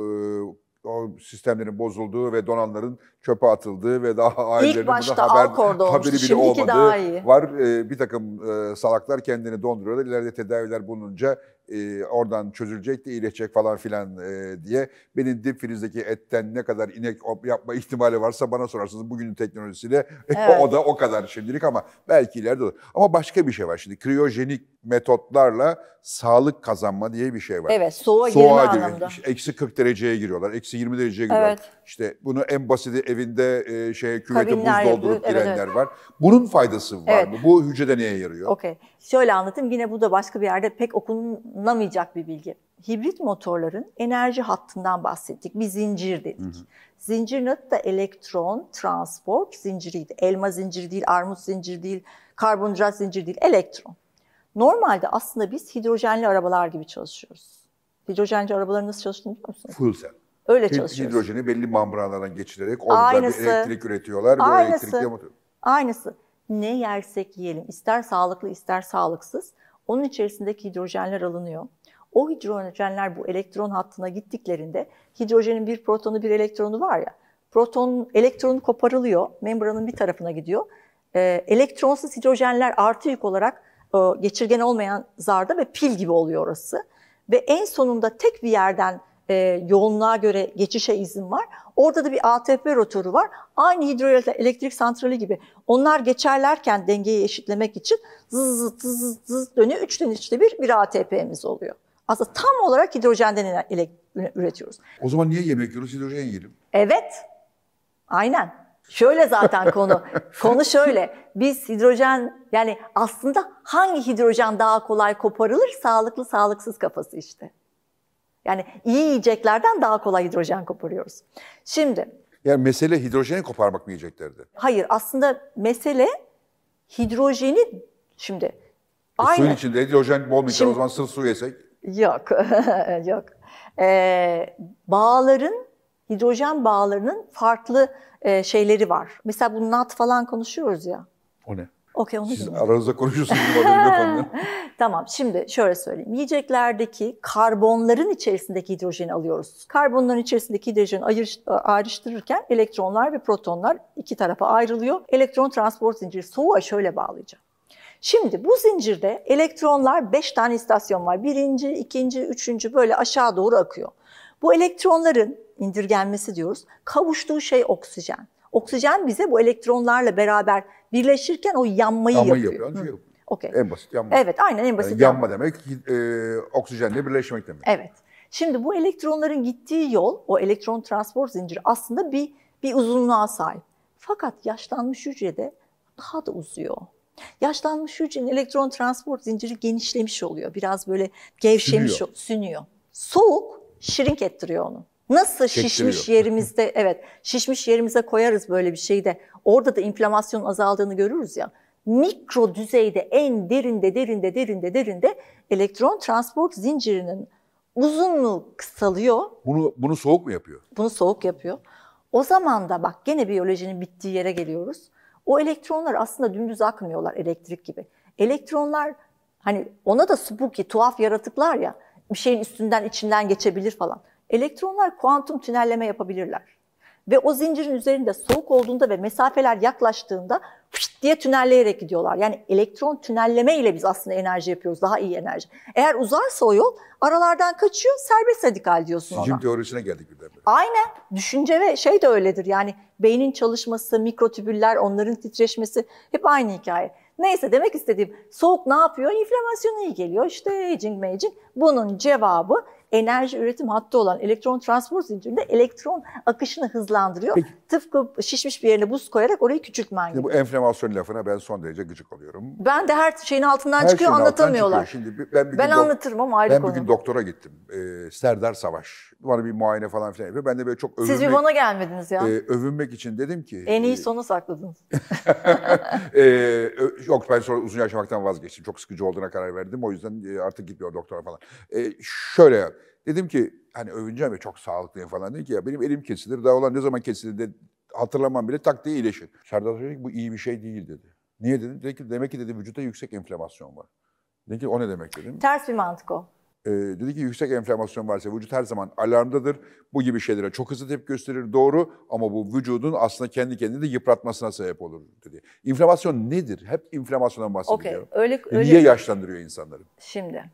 e, o sistemlerin bozulduğu ve donanların çöpe atıldığı ve daha ailelerinin buna haber, haberi bile Şimdiki olmadığı var. E, bir takım e, salaklar kendini donduruyorlar. İleride tedaviler bulununca e, oradan çözülecek de iyileşecek falan filan e, diye. Benim dip filizdeki etten ne kadar inek yapma ihtimali varsa bana sorarsınız bugünün teknolojisiyle evet. o da o kadar şimdilik ama belki ileride olur. Ama başka bir şey var şimdi kriyojenik metotlarla sağlık kazanma diye bir şey var. Evet, soğuğa, soğuğa girme diyor. anlamda. Eksi 40 dereceye giriyorlar, eksi 20 dereceye giriyorlar. Evet. İşte bunu en basiti evinde e, şey küvete buz doldurup evet, girenler evet. var. Bunun faydası var evet. mı? Bu hücrede neye yarıyor? Okey. Şöyle anlatayım. Yine bu da başka bir yerde pek okunamayacak bir bilgi. Hibrit motorların enerji hattından bahsettik. Bir zincir dedik. Hı hı. Zincirin adı da elektron transport zinciriydi. Elma zinciri değil, armut zinciri değil, karbonhidrat zinciri değil, elektron. Normalde aslında biz hidrojenli arabalar gibi çalışıyoruz. Hidrojenli arabaların nasıl çalıştığını biliyor musunuz? Full cell. Öyle çalışıyoruz. Hidrojeni belli membranlardan geçirerek orada bir elektrik üretiyorlar. Aynısı, ve elektrikle aynısı. Ne yersek yiyelim. ister sağlıklı ister sağlıksız. Onun içerisindeki hidrojenler alınıyor. O hidrojenler bu elektron hattına gittiklerinde hidrojenin bir protonu bir elektronu var ya. Proton elektronu koparılıyor. Membranın bir tarafına gidiyor. Ee, elektronsuz hidrojenler artı yük olarak e, geçirgen olmayan zarda ve pil gibi oluyor orası. Ve en sonunda tek bir yerden e, yoğunluğa göre geçişe izin var. Orada da bir ATP rotoru var. Aynı hidroelektrik santrali gibi. Onlar geçerlerken dengeyi eşitlemek için zız zız zız zız dönüyor. Üçten üçte bir bir ATP'miz oluyor. Aslında tam olarak hidrojenden üretiyoruz. O zaman niye yemek yiyoruz? Hidrojen yiyelim. Evet. Aynen. Şöyle zaten konu. konu şöyle. Biz hidrojen yani aslında hangi hidrojen daha kolay koparılır? Sağlıklı sağlıksız kafası işte. Yani iyi yiyeceklerden daha kolay hidrojen koparıyoruz. Şimdi yani mesele hidrojeni koparmak mı yiyeceklerdi? Hayır aslında mesele hidrojeni şimdi. E, aynı. Suyun içinde hidrojen bol şimdi, o zaman sırf su yesek. Yok yok. Ee, bağların hidrojen bağlarının farklı e, şeyleri var. Mesela bu NAT falan konuşuyoruz ya. O ne? Okey onu Siz bilmiyorum. aranızda konuşuyorsunuz. tamam şimdi şöyle söyleyeyim. Yiyeceklerdeki karbonların içerisindeki hidrojeni alıyoruz. Karbonların içerisindeki hidrojeni ayır, ayrıştırırken elektronlar ve protonlar iki tarafa ayrılıyor. Elektron transport zinciri soğuğa şöyle bağlayacağım. Şimdi bu zincirde elektronlar 5 tane istasyon var. Birinci, ikinci, üçüncü böyle aşağı doğru akıyor. Bu elektronların indirgenmesi diyoruz. Kavuştuğu şey oksijen. Oksijen bize bu elektronlarla beraber birleşirken o yanmayı yapıyor. Yanmayı yapıyor. yapıyor. Hı. Okay. En basit yanma. Evet aynen en basit yani yanma. Yanma demek e, oksijenle birleşmek demek. Evet. Şimdi bu elektronların gittiği yol, o elektron transport zinciri aslında bir, bir uzunluğa sahip. Fakat yaşlanmış hücrede daha da uzuyor. Yaşlanmış hücrenin elektron transport zinciri genişlemiş oluyor. Biraz böyle gevşemiş, sünüyor. sünüyor. Soğuk şirink ettiriyor onu. Nasıl şişmiş yerimizde evet şişmiş yerimize koyarız böyle bir şeyi de orada da inflamasyon azaldığını görürüz ya. Mikro düzeyde en derinde derinde derinde derinde elektron transport zincirinin uzunluğu kısalıyor. Bunu bunu soğuk mu yapıyor? Bunu soğuk yapıyor. O zaman da bak gene biyolojinin bittiği yere geliyoruz. O elektronlar aslında dümdüz akmıyorlar elektrik gibi. Elektronlar hani ona da spooky tuhaf yaratıklar ya bir şeyin üstünden içinden geçebilir falan. Elektronlar kuantum tünelleme yapabilirler. Ve o zincirin üzerinde soğuk olduğunda ve mesafeler yaklaştığında fışt diye tünelleyerek gidiyorlar. Yani elektron tünelleme ile biz aslında enerji yapıyoruz, daha iyi enerji. Eğer uzarsa o yol aralardan kaçıyor, serbest radikal diyorsun Sicim ona. teorisine geldik bir birdenbire. Aynen, düşünce ve şey de öyledir yani beynin çalışması, mikrotübüller, onların titreşmesi hep aynı hikaye. Neyse demek istediğim soğuk ne yapıyor? İnflamasyona iyi geliyor. İşte aging, aging. Bunun cevabı enerji üretim hattı olan elektron transport zincirinde elektron akışını hızlandırıyor. Peki. Tıpkı şişmiş bir yerine buz koyarak orayı küçültmen gibi. Bu enflamasyon lafına ben son derece gıcık oluyorum. Ben de her şeyin altından her çıkıyor şeyin anlatamıyorlar. Altından çıkıyor. Şimdi ben bir ben anlatırım ama ayrı ben konu. Ben bir gün doktora gittim. Ee, Serdar Savaş. Bana bir muayene falan filan yapıyor. Ben de böyle çok övünmek... Siz bir bana gelmediniz ya. E, övünmek için dedim ki... En iyi e, sonu sakladınız. e, yok ben sonra uzun yaşamaktan vazgeçtim. Çok sıkıcı olduğuna karar verdim. O yüzden e, artık gitmiyor doktora falan. E, şöyle Dedim ki hani övüneceğim ya çok sağlıklıyım falan. Dedi ki ya benim elim kesilir. Daha olan ne zaman kesilir de hatırlamam bile tak diye iyileşir. Serdar Hoca dedi ki bu iyi bir şey değil dedi. Niye dedim? Dedi ki demek ki dedi vücutta yüksek enflamasyon var. Dedi ki o ne demek dedim. Ters bir mantık o. Ee, dedi ki yüksek enflamasyon varsa vücut her zaman alarmdadır. Bu gibi şeylere çok hızlı tepki gösterir doğru ama bu vücudun aslında kendi kendini de yıpratmasına sebep olur dedi. İnflamasyon nedir? Hep inflamasyondan bahsediyor. Okay, öyle, öyle. Niye yaşlandırıyor insanları? Şimdi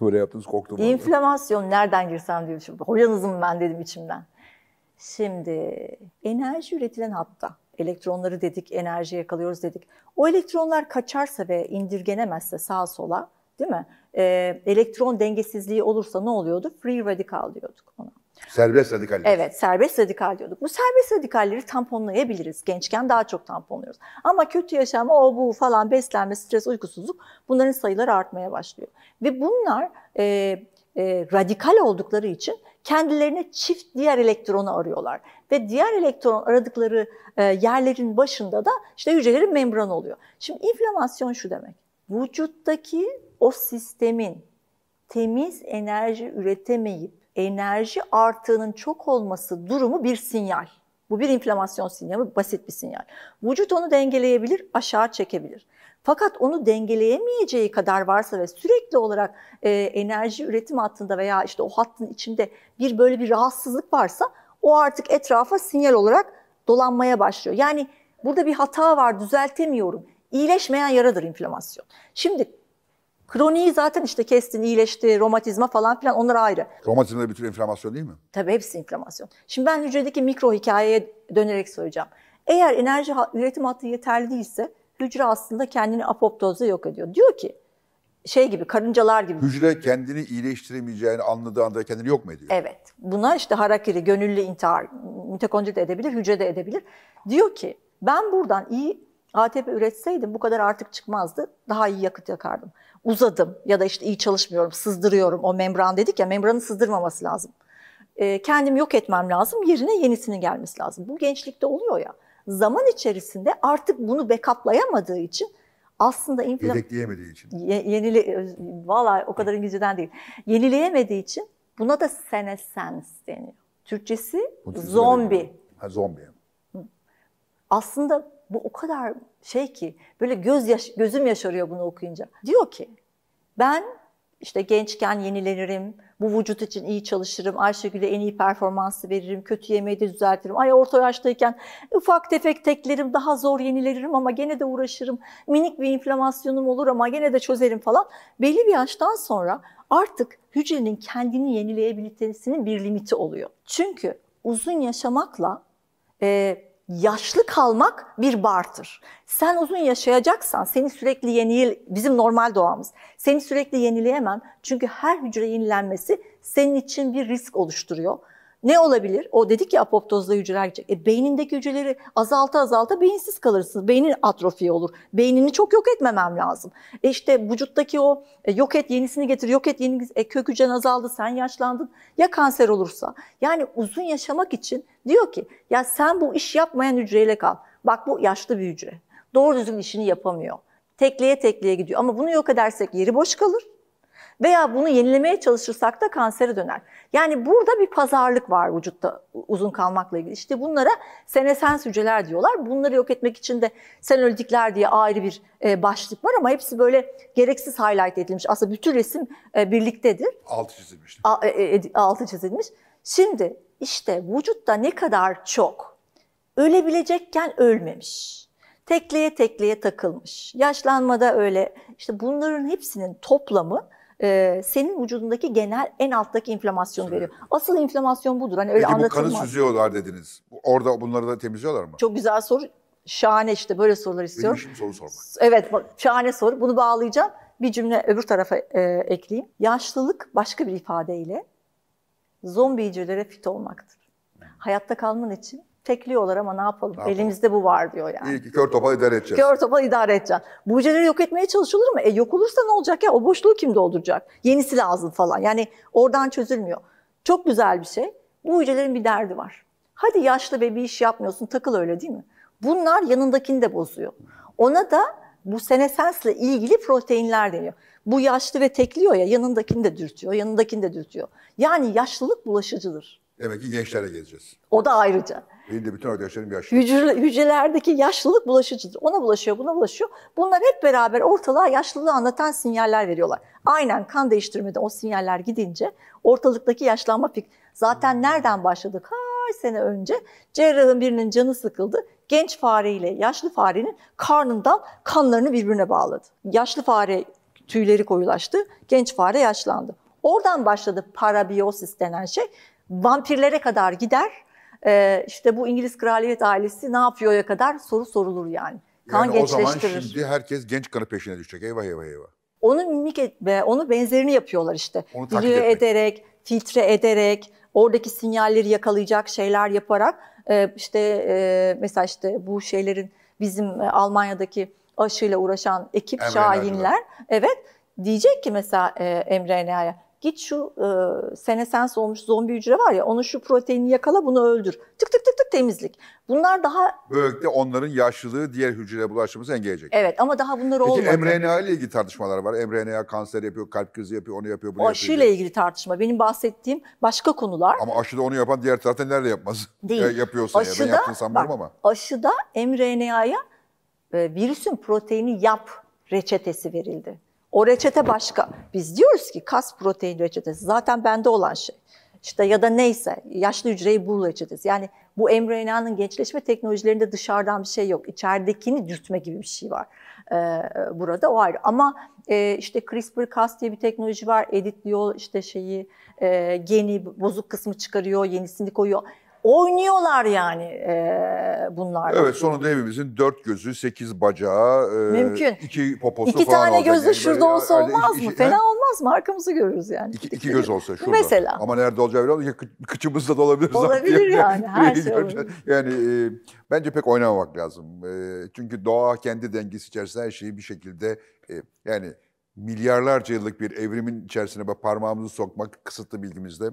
Böyle yaptınız korktum. İnflamasyon orada. nereden girsem diye düşündüm. Hocanızım ben dedim içimden. Şimdi enerji üretilen hatta elektronları dedik, enerji yakalıyoruz dedik. O elektronlar kaçarsa ve indirgenemezse sağa sola değil mi? E, elektron dengesizliği olursa ne oluyordu? Free radical diyorduk ona. Serbest radikaller. Evet, serbest radikal diyorduk. Bu serbest radikalleri tamponlayabiliriz. Gençken daha çok tamponluyoruz. Ama kötü yaşam, o bu falan, beslenme, stres, uykusuzluk bunların sayıları artmaya başlıyor. Ve bunlar e, e, radikal oldukları için kendilerine çift diğer elektronu arıyorlar. Ve diğer elektron aradıkları e, yerlerin başında da işte hücrelerin membranı oluyor. Şimdi inflamasyon şu demek. Vücuttaki o sistemin temiz enerji üretemeyip enerji artığının çok olması durumu bir sinyal. Bu bir inflamasyon sinyali, basit bir sinyal. Vücut onu dengeleyebilir, aşağı çekebilir. Fakat onu dengeleyemeyeceği kadar varsa ve sürekli olarak e, enerji üretim hattında veya işte o hattın içinde bir böyle bir rahatsızlık varsa o artık etrafa sinyal olarak dolanmaya başlıyor. Yani burada bir hata var, düzeltemiyorum. İyileşmeyen yaradır inflamasyon. Şimdi Kroniği zaten işte kestin, iyileşti, romatizma falan filan onlar ayrı. Romatizma da bir tür inflamasyon değil mi? Tabii hepsi inflamasyon. Şimdi ben hücredeki mikro hikayeye dönerek söyleyeceğim. Eğer enerji üretim hattı yeterli değilse hücre aslında kendini apoptozla yok ediyor. Diyor ki şey gibi karıncalar gibi. Hücre kendini iyileştiremeyeceğini anladığı anda kendini yok mu ediyor? Evet. Buna işte harakiri, gönüllü intihar, mitokondri de edebilir, hücre de edebilir. Diyor ki ben buradan iyi ATP üretseydim bu kadar artık çıkmazdı. Daha iyi yakıt yakardım uzadım ya da işte iyi çalışmıyorum, sızdırıyorum o membran dedik ya membranı sızdırmaması lazım. E, ee, kendimi yok etmem lazım, yerine yenisinin gelmesi lazım. Bu gençlikte oluyor ya. Zaman içerisinde artık bunu backuplayamadığı için aslında inflam... Yedekleyemediği için. Ye, yenile... E, Valla o kadar İngilizceden değil. Yenileyemediği için buna da senesens deniyor. Türkçesi zombi. Ha, zombi. Aslında bu o kadar şey ki böyle göz yaş gözüm yaşarıyor bunu okuyunca. Diyor ki ben işte gençken yenilenirim, bu vücut için iyi çalışırım, Ayşegül'e en iyi performansı veririm, kötü yemeği de düzeltirim. Ay orta yaştayken ufak tefek teklerim, daha zor yenilenirim ama gene de uğraşırım. Minik bir inflamasyonum olur ama gene de çözerim falan. Belli bir yaştan sonra artık hücrenin kendini yenileyebilmesinin bir limiti oluyor. Çünkü uzun yaşamakla e, yaşlı kalmak bir bartır. Sen uzun yaşayacaksan seni sürekli yenil bizim normal doğamız. Seni sürekli yenileyemem. Çünkü her hücre yenilenmesi senin için bir risk oluşturuyor. Ne olabilir? O dedik ya apoptozda hücreler gidecek. E, beynindeki hücreleri azalta azalta beyinsiz kalırsınız. Beynin atrofi olur. Beynini çok yok etmemem lazım. E işte vücuttaki o e, yok et yenisini getir, yok et yeni e, kök hücren azaldı, sen yaşlandın. Ya kanser olursa? Yani uzun yaşamak için diyor ki ya sen bu iş yapmayan hücreyle kal. Bak bu yaşlı bir hücre. Doğru düzgün işini yapamıyor. Tekliğe tekliğe gidiyor. Ama bunu yok edersek yeri boş kalır veya bunu yenilemeye çalışırsak da kansere döner. Yani burada bir pazarlık var vücutta uzun kalmakla ilgili. İşte bunlara senesens hücreler diyorlar. Bunları yok etmek için de senolitikler diye ayrı bir e, başlık var ama hepsi böyle gereksiz highlight edilmiş. Aslında bütün resim e, birliktedir. Altı çizilmiş. E, altı çizilmiş. Şimdi işte vücutta ne kadar çok ölebilecekken ölmemiş tekleye tekleye takılmış. Yaşlanmada öyle. İşte bunların hepsinin toplamı e, senin vücudundaki genel en alttaki inflamasyonu evet. veriyor. Asıl inflamasyon budur. Hani öyle Peki bu kanı süzüyorlar dediniz. Orada bunları da temizliyorlar mı? Çok güzel soru. Şahane işte böyle sorular istiyorum. Benim işim soru sormak. Evet şahane soru. Bunu bağlayacağım. Bir cümle öbür tarafa e, ekleyeyim. Yaşlılık başka bir ifadeyle zombicilere fit olmaktır. Hmm. Hayatta kalman için tekliyorlar ama ne yapalım? Ne yapalım? Elimizde bu var diyor yani. İyi ki kör topal idare edeceğiz. Kör topal idare edeceğiz. Bu hücreleri yok etmeye çalışılır mı? E yok olursa ne olacak ya? O boşluğu kim dolduracak? Yenisi lazım falan. Yani oradan çözülmüyor. Çok güzel bir şey. Bu hücrelerin bir derdi var. Hadi yaşlı ve iş yapmıyorsun takıl öyle değil mi? Bunlar yanındakini de bozuyor. Ona da bu senesensle ilgili proteinler deniyor. Bu yaşlı ve tekliyor ya yanındakini de dürtüyor, yanındakini de dürtüyor. Yani yaşlılık bulaşıcıdır. Demek ki gençlere geleceğiz. O da ayrıca. Benim bütün arkadaşlarım yaşlı. Hücre, hücrelerdeki yaşlılık bulaşıcıdır. Ona bulaşıyor, buna bulaşıyor. Bunlar hep beraber ortalığa yaşlılığı anlatan sinyaller veriyorlar. Aynen kan değiştirmede o sinyaller gidince ortalıktaki yaşlanma fikri. Zaten hmm. nereden başladı? Kaç sene önce cerrahın birinin canı sıkıldı. Genç fareyle yaşlı farenin karnından kanlarını birbirine bağladı. Yaşlı fare tüyleri koyulaştı, genç fare yaşlandı. Oradan başladı parabiyosis denen şey. Vampirlere kadar gider e, işte bu İngiliz kraliyet ailesi ne yapıyor'ya kadar soru sorulur yani. Kan yani gençleştirir. O zaman şimdi herkes genç kanı peşine düşecek. Eyvah eyvah eyvah. Onu mimik etme, onu benzerini yapıyorlar işte. Onu Biliyor ederek, filtre ederek, oradaki sinyalleri yakalayacak şeyler yaparak e, işte e, mesela işte bu şeylerin bizim e, Almanya'daki aşıyla uğraşan ekip Emre şahinler. Enerjiler. Evet diyecek ki mesela Emre Enay'a Git şu e, senesens olmuş zombi hücre var ya onu şu proteini yakala bunu öldür. Tık tık tık tık temizlik. Bunlar daha... Böylelikle onların yaşlılığı diğer hücre bulaşımızı engelleyecek. Evet ama daha bunlar olmuyor. Peki mRNA ile ilgili tartışmalar var. mRNA kanser yapıyor, kalp krizi yapıyor, onu yapıyor, bunu o yapıyor. aşıyla ilgili tartışma. Benim bahsettiğim başka konular. Ama aşıda onu yapan diğer zaten nerede yapmaz? Değil. Ya, yapıyorsa aşıda, ya ben sanmıyorum bak, ama. Aşıda mRNA'ya e, virüsün proteini yap reçetesi verildi. O reçete başka. Biz diyoruz ki kas protein reçetesi zaten bende olan şey. İşte ya da neyse yaşlı hücreyi bul reçetesi. Yani bu mRNA'nın gençleşme teknolojilerinde dışarıdan bir şey yok. İçeridekini dürtme gibi bir şey var ee, burada o ayrı. Ama e, işte CRISPR-Cas diye bir teknoloji var. Editliyor işte şeyi e, geni bozuk kısmı çıkarıyor, yenisini koyuyor oynuyorlar yani e, bunlar. Evet sonunda evimizin dört gözü, sekiz bacağı, e, Mümkün. iki poposu iki falan tane gözü yani şurada olsa yani, olmaz iki, mı? Fena he? olmaz mı? Arkamızı görürüz yani. İki, iki göz olsa şurada. Mesela. Ama nerede olacağı bilmiyorum. Kıçımızda da olabilir. Olabilir yani. Her şey Yani e, bence pek oynamamak lazım. E, çünkü doğa kendi dengesi içerisinde her şeyi bir şekilde e, yani milyarlarca yıllık bir evrimin içerisine parmağımızı sokmak kısıtlı bilgimizde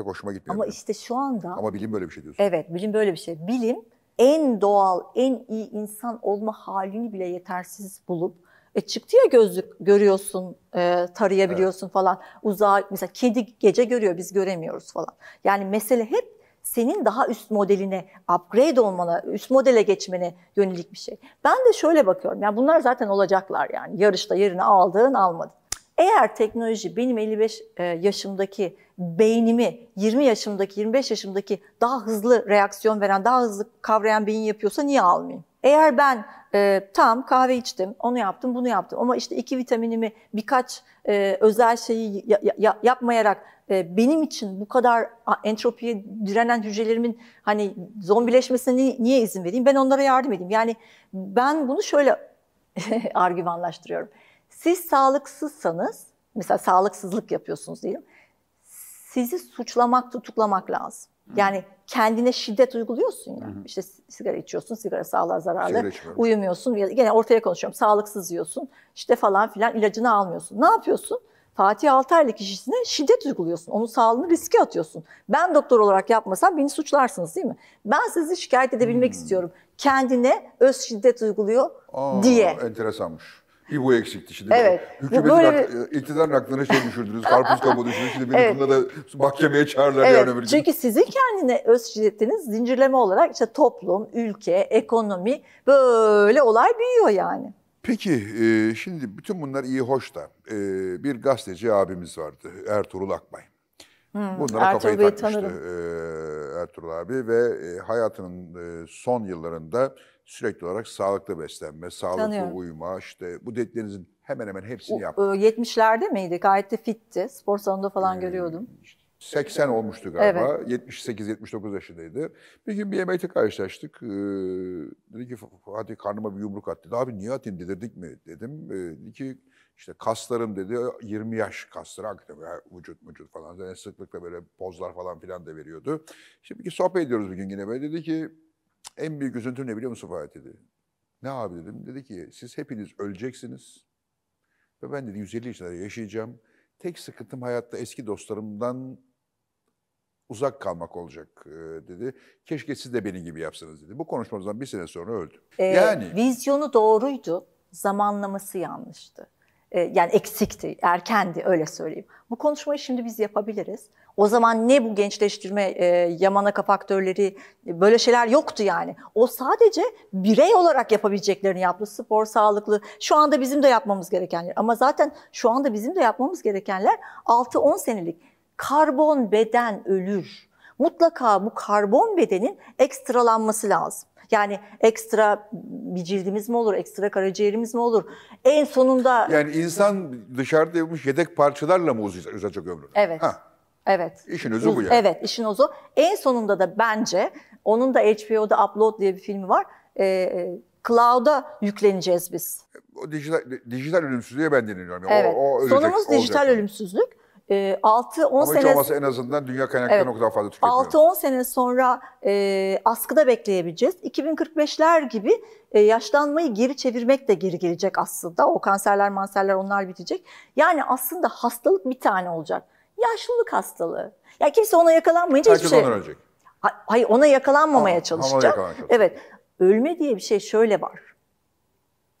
Pek hoşuma gitmiyor. Ama işte şu anda... Ama bilim böyle bir şey diyorsun. Evet, bilim böyle bir şey. Bilim en doğal, en iyi insan olma halini bile yetersiz bulup e çıktı ya gözlük görüyorsun, e, tarayabiliyorsun evet. falan. Uzağa mesela kedi gece görüyor biz göremiyoruz falan. Yani mesele hep senin daha üst modeline, upgrade olmana, üst modele geçmene yönelik bir şey. Ben de şöyle bakıyorum. Yani bunlar zaten olacaklar yani. Yarışta yerini aldığın, almadın. Eğer teknoloji benim 55 e, yaşımdaki beynimi 20 yaşımdaki, 25 yaşımdaki daha hızlı reaksiyon veren, daha hızlı kavrayan beyin yapıyorsa niye almayayım? Eğer ben e, tam kahve içtim, onu yaptım, bunu yaptım ama işte iki vitaminimi birkaç e, özel şeyi ya, ya, yapmayarak e, benim için bu kadar entropiye direnen hücrelerimin hani zombileşmesine niye, niye izin vereyim? Ben onlara yardım edeyim. Yani ben bunu şöyle argümanlaştırıyorum. Siz sağlıksızsanız, mesela sağlıksızlık yapıyorsunuz diyelim sizi suçlamak, tutuklamak lazım. Yani kendine şiddet uyguluyorsun ya. Hı hı. İşte sigara içiyorsun, sigara sağlığa zararlı. Sigara uyumuyorsun. Gene ortaya konuşuyorum. Sağlıksız yiyorsun. İşte falan filan ilacını almıyorsun. Ne yapıyorsun? Fatih Altaylı kişisine şiddet uyguluyorsun. Onun sağlığını riske atıyorsun. Ben doktor olarak yapmasam beni suçlarsınız değil mi? Ben sizi şikayet edebilmek hmm. istiyorum. Kendine öz şiddet uyguluyor Aa, diye. Enteresanmış. Bir bu eksikti şimdi. Evet. Hükümetin böyle... ak- e, iktidarın aklına şey düşürdünüz, karpuz kabuğu düşürdünüz. Şimdi beni evet. bunda da mahkemeye çağırırlar evet. yarın öbür gün. Çünkü sizin kendine öz şiddetiniz zincirleme olarak işte toplum, ülke, ekonomi böyle olay büyüyor yani. Peki e, şimdi bütün bunlar iyi hoş da e, bir gazeteci abimiz vardı Ertuğrul Akbay. Hmm, Bunlara Ertuğrul kafayı Bey'i takmıştı e, Ertuğrul abi ve e, hayatının e, son yıllarında sürekli olarak sağlıklı beslenme, sağlıklı Tanıyorum. uyuma, işte bu dediklerinizin hemen hemen hepsini yaptı. E, 70'lerde miydi? Gayet de fitti. Spor salonunda falan ee, görüyordum. 80 olmuştu galiba. Evet. 78-79 yaşındaydı. Bir gün bir yemekte karşılaştık. Ee, dedi ki Fatih karnıma bir yumruk attı. Abi niye atayım dedirdik mi dedim. Ee, dedi ki işte kaslarım dedi 20 yaş kasları hakikaten yani vücut vücut falan. Yani sıklıkla böyle pozlar falan filan da veriyordu. Şimdi bir sohbet ediyoruz bir gün yine böyle dedi ki en büyük üzüntüm ne biliyor musun Fatih dedi. Ne abi dedim. Dedi ki siz hepiniz öleceksiniz. Ve ben dedi 150 yaşında yaşayacağım. Tek sıkıntım hayatta eski dostlarımdan uzak kalmak olacak e, dedi. Keşke siz de benim gibi yapsanız dedi. Bu konuşmamızdan bir sene sonra öldü. Ee, yani vizyonu doğruydu, zamanlaması yanlıştı. Ee, yani eksikti, erkendi öyle söyleyeyim. Bu konuşmayı şimdi biz yapabiliriz. O zaman ne bu gençleştirme, e, yamanaka faktörleri e, böyle şeyler yoktu yani. O sadece birey olarak yapabileceklerini yaptı. Spor, sağlıklı. Şu anda bizim de yapmamız gerekenler. Ama zaten şu anda bizim de yapmamız gerekenler 6-10 senelik karbon beden ölür. Mutlaka bu karbon bedenin ekstralanması lazım. Yani ekstra bir cildimiz mi olur, ekstra karaciğerimiz mi olur? En sonunda... Yani insan dışarıda yapmış yedek parçalarla mı uzayacak ömrünü? Evet. Ha. Evet. İşin özü bu yani. Evet, işin özü. En sonunda da bence onun da HBO'da Upload diye bir filmi var. Ee, Cloud'a yükleneceğiz biz. O dijital, dijital ölümsüzlüğe ben deniliyorum. evet. O, o Sonumuz dijital olacak. ölümsüzlük. 6-10 ee, sene... Ama olmasa en azından dünya kaynaklarını evet, o kadar fazla tüketmiyor. 6-10 sene sonra e, askıda bekleyebileceğiz. 2045'ler gibi e, yaşlanmayı geri çevirmek de geri gelecek aslında. O kanserler, manserler onlar bitecek. Yani aslında hastalık bir tane olacak. Yaşlılık hastalığı. Ya yani kimse ona yakalanmayınca Herkes hiçbir şey... Herkes ona ölecek. Hayır ona yakalanmamaya çalışacak. Evet. Ölme diye bir şey şöyle var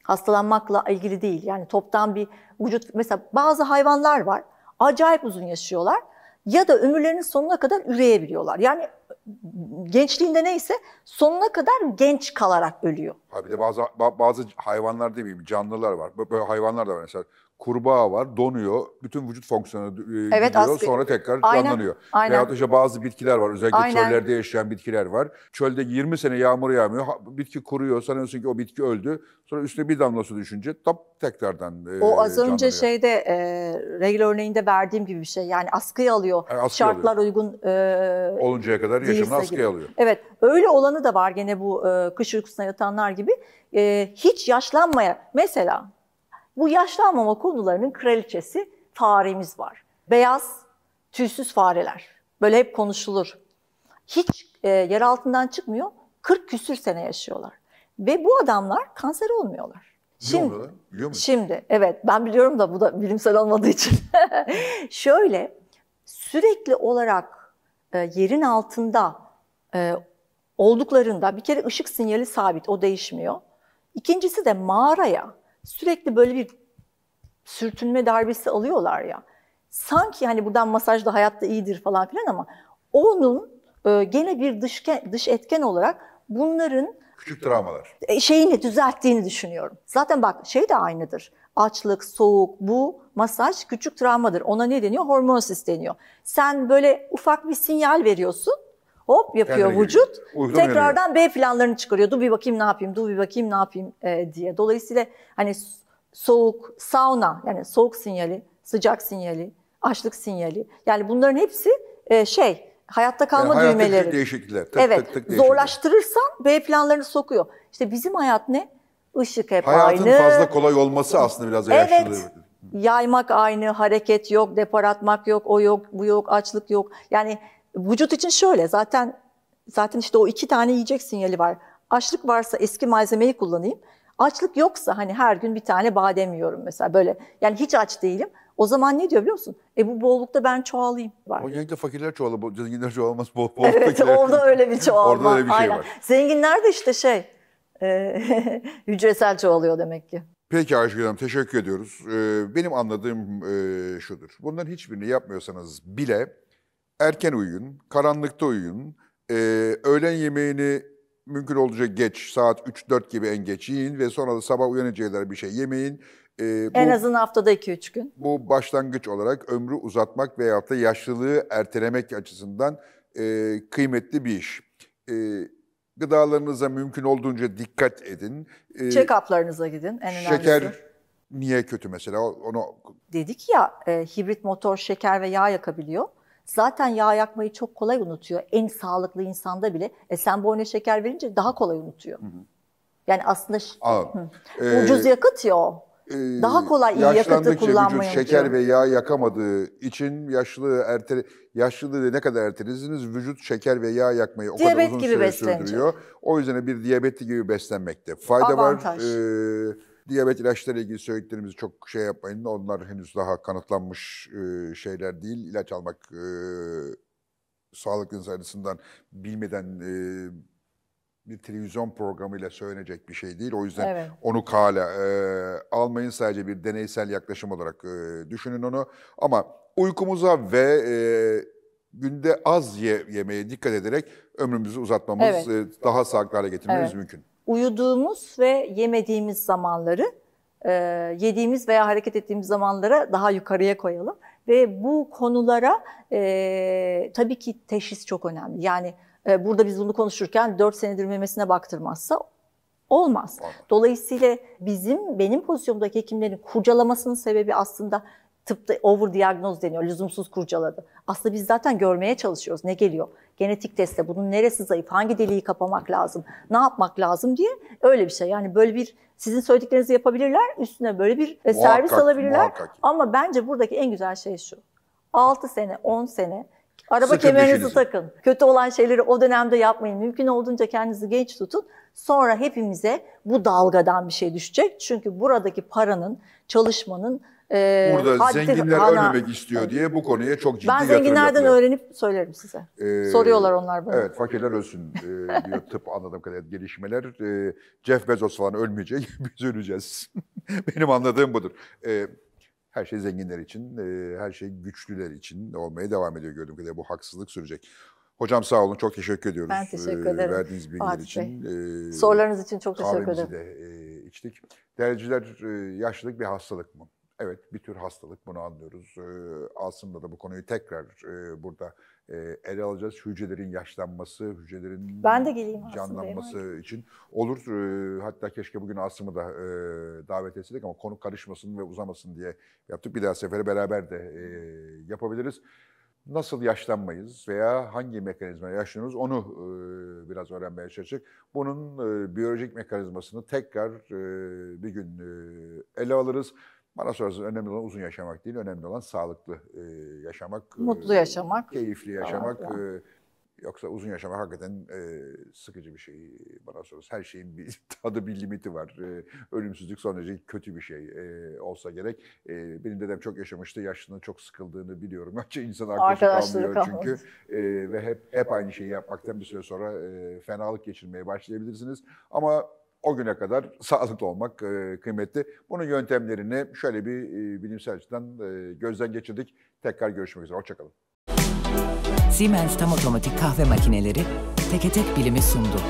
hastalanmakla ilgili değil. Yani toptan bir vücut mesela bazı hayvanlar var acayip uzun yaşıyorlar ya da ömürlerinin sonuna kadar üreyebiliyorlar. Yani gençliğinde neyse sonuna kadar genç kalarak ölüyor. Ha bir de bazı bazı hayvanlar demeyeyim canlılar var. Böyle hayvanlar da var mesela kurbağa var, donuyor, bütün vücut fonksiyonu e, gidiyor, evet, asli... sonra tekrar aynen, canlanıyor. Aynen. Veyahut işte bazı bitkiler var, özellikle aynen. çöllerde yaşayan bitkiler var. Çölde 20 sene yağmur yağmıyor, bitki kuruyor, sanıyorsun ki o bitki öldü. Sonra üstüne bir damla su düşünce tap tekrardan e, O az canlanıyor. önce şeyde, e, regl örneğinde verdiğim gibi bir şey. Yani askıya alıyor, yani askıya şartlar alıyor. uygun e, Oluncaya kadar yaşamını askıya gibi. alıyor. Evet, öyle olanı da var gene bu e, kış uykusuna yatanlar gibi. E, hiç yaşlanmaya, mesela bu yaşlanmama konularının kraliçesi faremiz var. Beyaz, tüysüz fareler. Böyle hep konuşulur. Hiç e, yer altından çıkmıyor. 40 küsür sene yaşıyorlar. Ve bu adamlar kanser olmuyorlar. şimdi, mu, biliyor şimdi evet ben biliyorum da bu da bilimsel olmadığı için. Şöyle sürekli olarak e, yerin altında e, olduklarında bir kere ışık sinyali sabit o değişmiyor. İkincisi de mağaraya sürekli böyle bir sürtünme darbesi alıyorlar ya. Sanki hani buradan masaj da hayatta iyidir falan filan ama onun e, gene bir dış, dış etken olarak bunların küçük travmalar. E, şeyini düzelttiğini düşünüyorum. Zaten bak şey de aynıdır. Açlık, soğuk, bu masaj küçük travmadır. Ona ne deniyor? Hormon sisteniyor. Sen böyle ufak bir sinyal veriyorsun hop yapıyor Kendine vücut. Tekrardan B planlarını çıkarıyor. Dur bir bakayım ne yapayım, dur bir bakayım ne yapayım e, diye. Dolayısıyla hani soğuk, sauna yani soğuk sinyali, sıcak sinyali, açlık sinyali. Yani bunların hepsi e, şey hayatta kalma yani düğmeleri. değişiklikler. Tık, evet. Tık, tık, tık zorlaştırırsan B planlarını sokuyor. İşte bizim hayat ne? Işık hep Hayatın aynı. Hayatın fazla kolay olması aslında biraz da evet. Yaymak aynı, hareket yok, depar atmak yok, o yok, bu yok, açlık yok. Yani Vücut için şöyle zaten zaten işte o iki tane yiyecek sinyali var. Açlık varsa eski malzemeyi kullanayım. Açlık yoksa hani her gün bir tane badem yiyorum mesela böyle. Yani hiç aç değilim. O zaman ne diyor biliyor musun? E bu bollukta ben çoğalayım. Var. O genellikle fakirler çoğalır, zenginler çoğalmaz. Bol, bol evet fakirler. orada öyle bir çoğalma. orada öyle bir şey Aynen. var. Zenginler de işte şey, e, hücresel çoğalıyor demek ki. Peki Ayşegül Hanım teşekkür ediyoruz. Ee, benim anladığım e, şudur. Bunların hiçbirini yapmıyorsanız bile erken uyuyun, karanlıkta uyuyun, e, öğlen yemeğini mümkün olduğunca geç, saat 3-4 gibi en geç yiyin ve sonra da sabah uyanıncaya kadar bir şey yemeyin. E, bu, en azından haftada 2-3 gün. Bu başlangıç olarak ömrü uzatmak veyahut da yaşlılığı ertelemek açısından e, kıymetli bir iş. E, gıdalarınıza mümkün olduğunca dikkat edin. E, Check-up'larınıza gidin en önemlisi. Şeker niye kötü mesela onu... Dedik ya e, hibrit motor şeker ve yağ yakabiliyor zaten yağ yakmayı çok kolay unutuyor. En sağlıklı insanda bile. E sen boyuna şeker verince daha kolay unutuyor. Hı hı. Yani aslında Aa, e, ucuz yakıt ya o. E, daha kolay iyi yakıtı kullanmayı vücut şeker ve yağ yakamadığı için yaşlı ertele, yaşlılığı ne kadar ertelesiniz vücut şeker ve yağ yakmayı o diyabet kadar uzun gibi süre beslenecek. sürdürüyor. O yüzden bir diyabeti gibi beslenmekte fayda Avantaj. var. Ee, diyabet ilaçları ilgili söylediklerimizi çok şey yapmayın. Onlar henüz daha kanıtlanmış e, şeyler değil. İlaç almak e, sağlık sağlıkınız bilmeden e, bir televizyon programıyla söylenecek bir şey değil. O yüzden evet. onu kala almayın sadece bir deneysel yaklaşım olarak düşünün onu. Ama uykumuza ve günde az ye, yemeye dikkat ederek ömrümüzü uzatmamız, evet. daha sağlıklı hale getirmemiz evet. mümkün uyuduğumuz ve yemediğimiz zamanları e, yediğimiz veya hareket ettiğimiz zamanlara daha yukarıya koyalım. Ve bu konulara e, tabii ki teşhis çok önemli. Yani e, burada biz bunu konuşurken 4 senedir memesine baktırmazsa olmaz. Dolayısıyla bizim benim pozisyomdaki hekimlerin kurcalamasının sebebi aslında tıpta over diagnoz deniyor, lüzumsuz kurcaladı. Aslında biz zaten görmeye çalışıyoruz ne geliyor. Genetik testte bunun neresi zayıf, hangi deliği kapamak lazım, ne yapmak lazım diye öyle bir şey. Yani böyle bir sizin söylediklerinizi yapabilirler, üstüne böyle bir e, muhakkak, servis alabilirler. Muhakkak. Ama bence buradaki en güzel şey şu. 6 sene, 10 sene araba Sıkın kemerinizi düşünürsün. takın. Kötü olan şeyleri o dönemde yapmayın. Mümkün olduğunca kendinizi genç tutun. Sonra hepimize bu dalgadan bir şey düşecek. Çünkü buradaki paranın, çalışmanın, e, Burada haddi, zenginler ana, ölmemek istiyor evet. diye bu konuya çok ciddi Ben zenginlerden öğrenip söylerim size. Ee, Soruyorlar onlar bana. Evet, fakirler ölsün e, diyor tıp anladığım kadarıyla gelişmeler. E, Jeff Bezos falan ölmeyecek, biz öleceğiz. Benim anladığım budur. E, her şey zenginler için, e, her şey güçlüler için olmaya devam ediyor gördüğüm kadarıyla. Bu haksızlık sürecek. Hocam sağ olun, çok teşekkür ediyoruz. Ben teşekkür e, ederim. E, verdiğiniz bilgiler Fatih için. Bey. E, Sorularınız için çok teşekkür ederim. de e, içtik. Derciler e, yaşlılık bir hastalık mı? Evet bir tür hastalık bunu anlıyoruz. Ee, aslında da bu konuyu tekrar e, burada e, ele alacağız. Hücrelerin yaşlanması, hücrelerin ben de geleyim canlanması Bey, için olur. Ee, hatta keşke bugün Asım'ı da e, davet etseydik ama konu karışmasın ve uzamasın diye yaptık. Bir daha sefere beraber de yapabiliriz nasıl yaşlanmayız veya hangi mekanizma yaşlanıyoruz onu e, biraz öğrenmeye çalışacak. Bunun e, biyolojik mekanizmasını tekrar e, bir gün e, ele alırız. Bana sorarsanız önemli olan uzun yaşamak değil, önemli olan sağlıklı e, yaşamak. E, Mutlu yaşamak. Keyifli yaşamak. Evet, Yoksa uzun yaşamak hakikaten e, sıkıcı bir şey bana sorarsanız. Her şeyin bir tadı, bir limiti var. E, ölümsüzlük son derece kötü bir şey e, olsa gerek. E, benim dedem çok yaşamıştı. Yaşlılığının çok sıkıldığını biliyorum. Açı insan arkadaşı kalmıyor çünkü. E, ve hep hep aynı şeyi yapmaktan bir süre sonra e, fenalık geçirmeye başlayabilirsiniz. Ama o güne kadar sağlıklı olmak e, kıymetli. Bunun yöntemlerini şöyle bir e, bilimsel açıdan e, gözden geçirdik. Tekrar görüşmek üzere. Hoşçakalın. Siemens Tam Otomatik Kahve Makineleri teke tek bilimi sundu.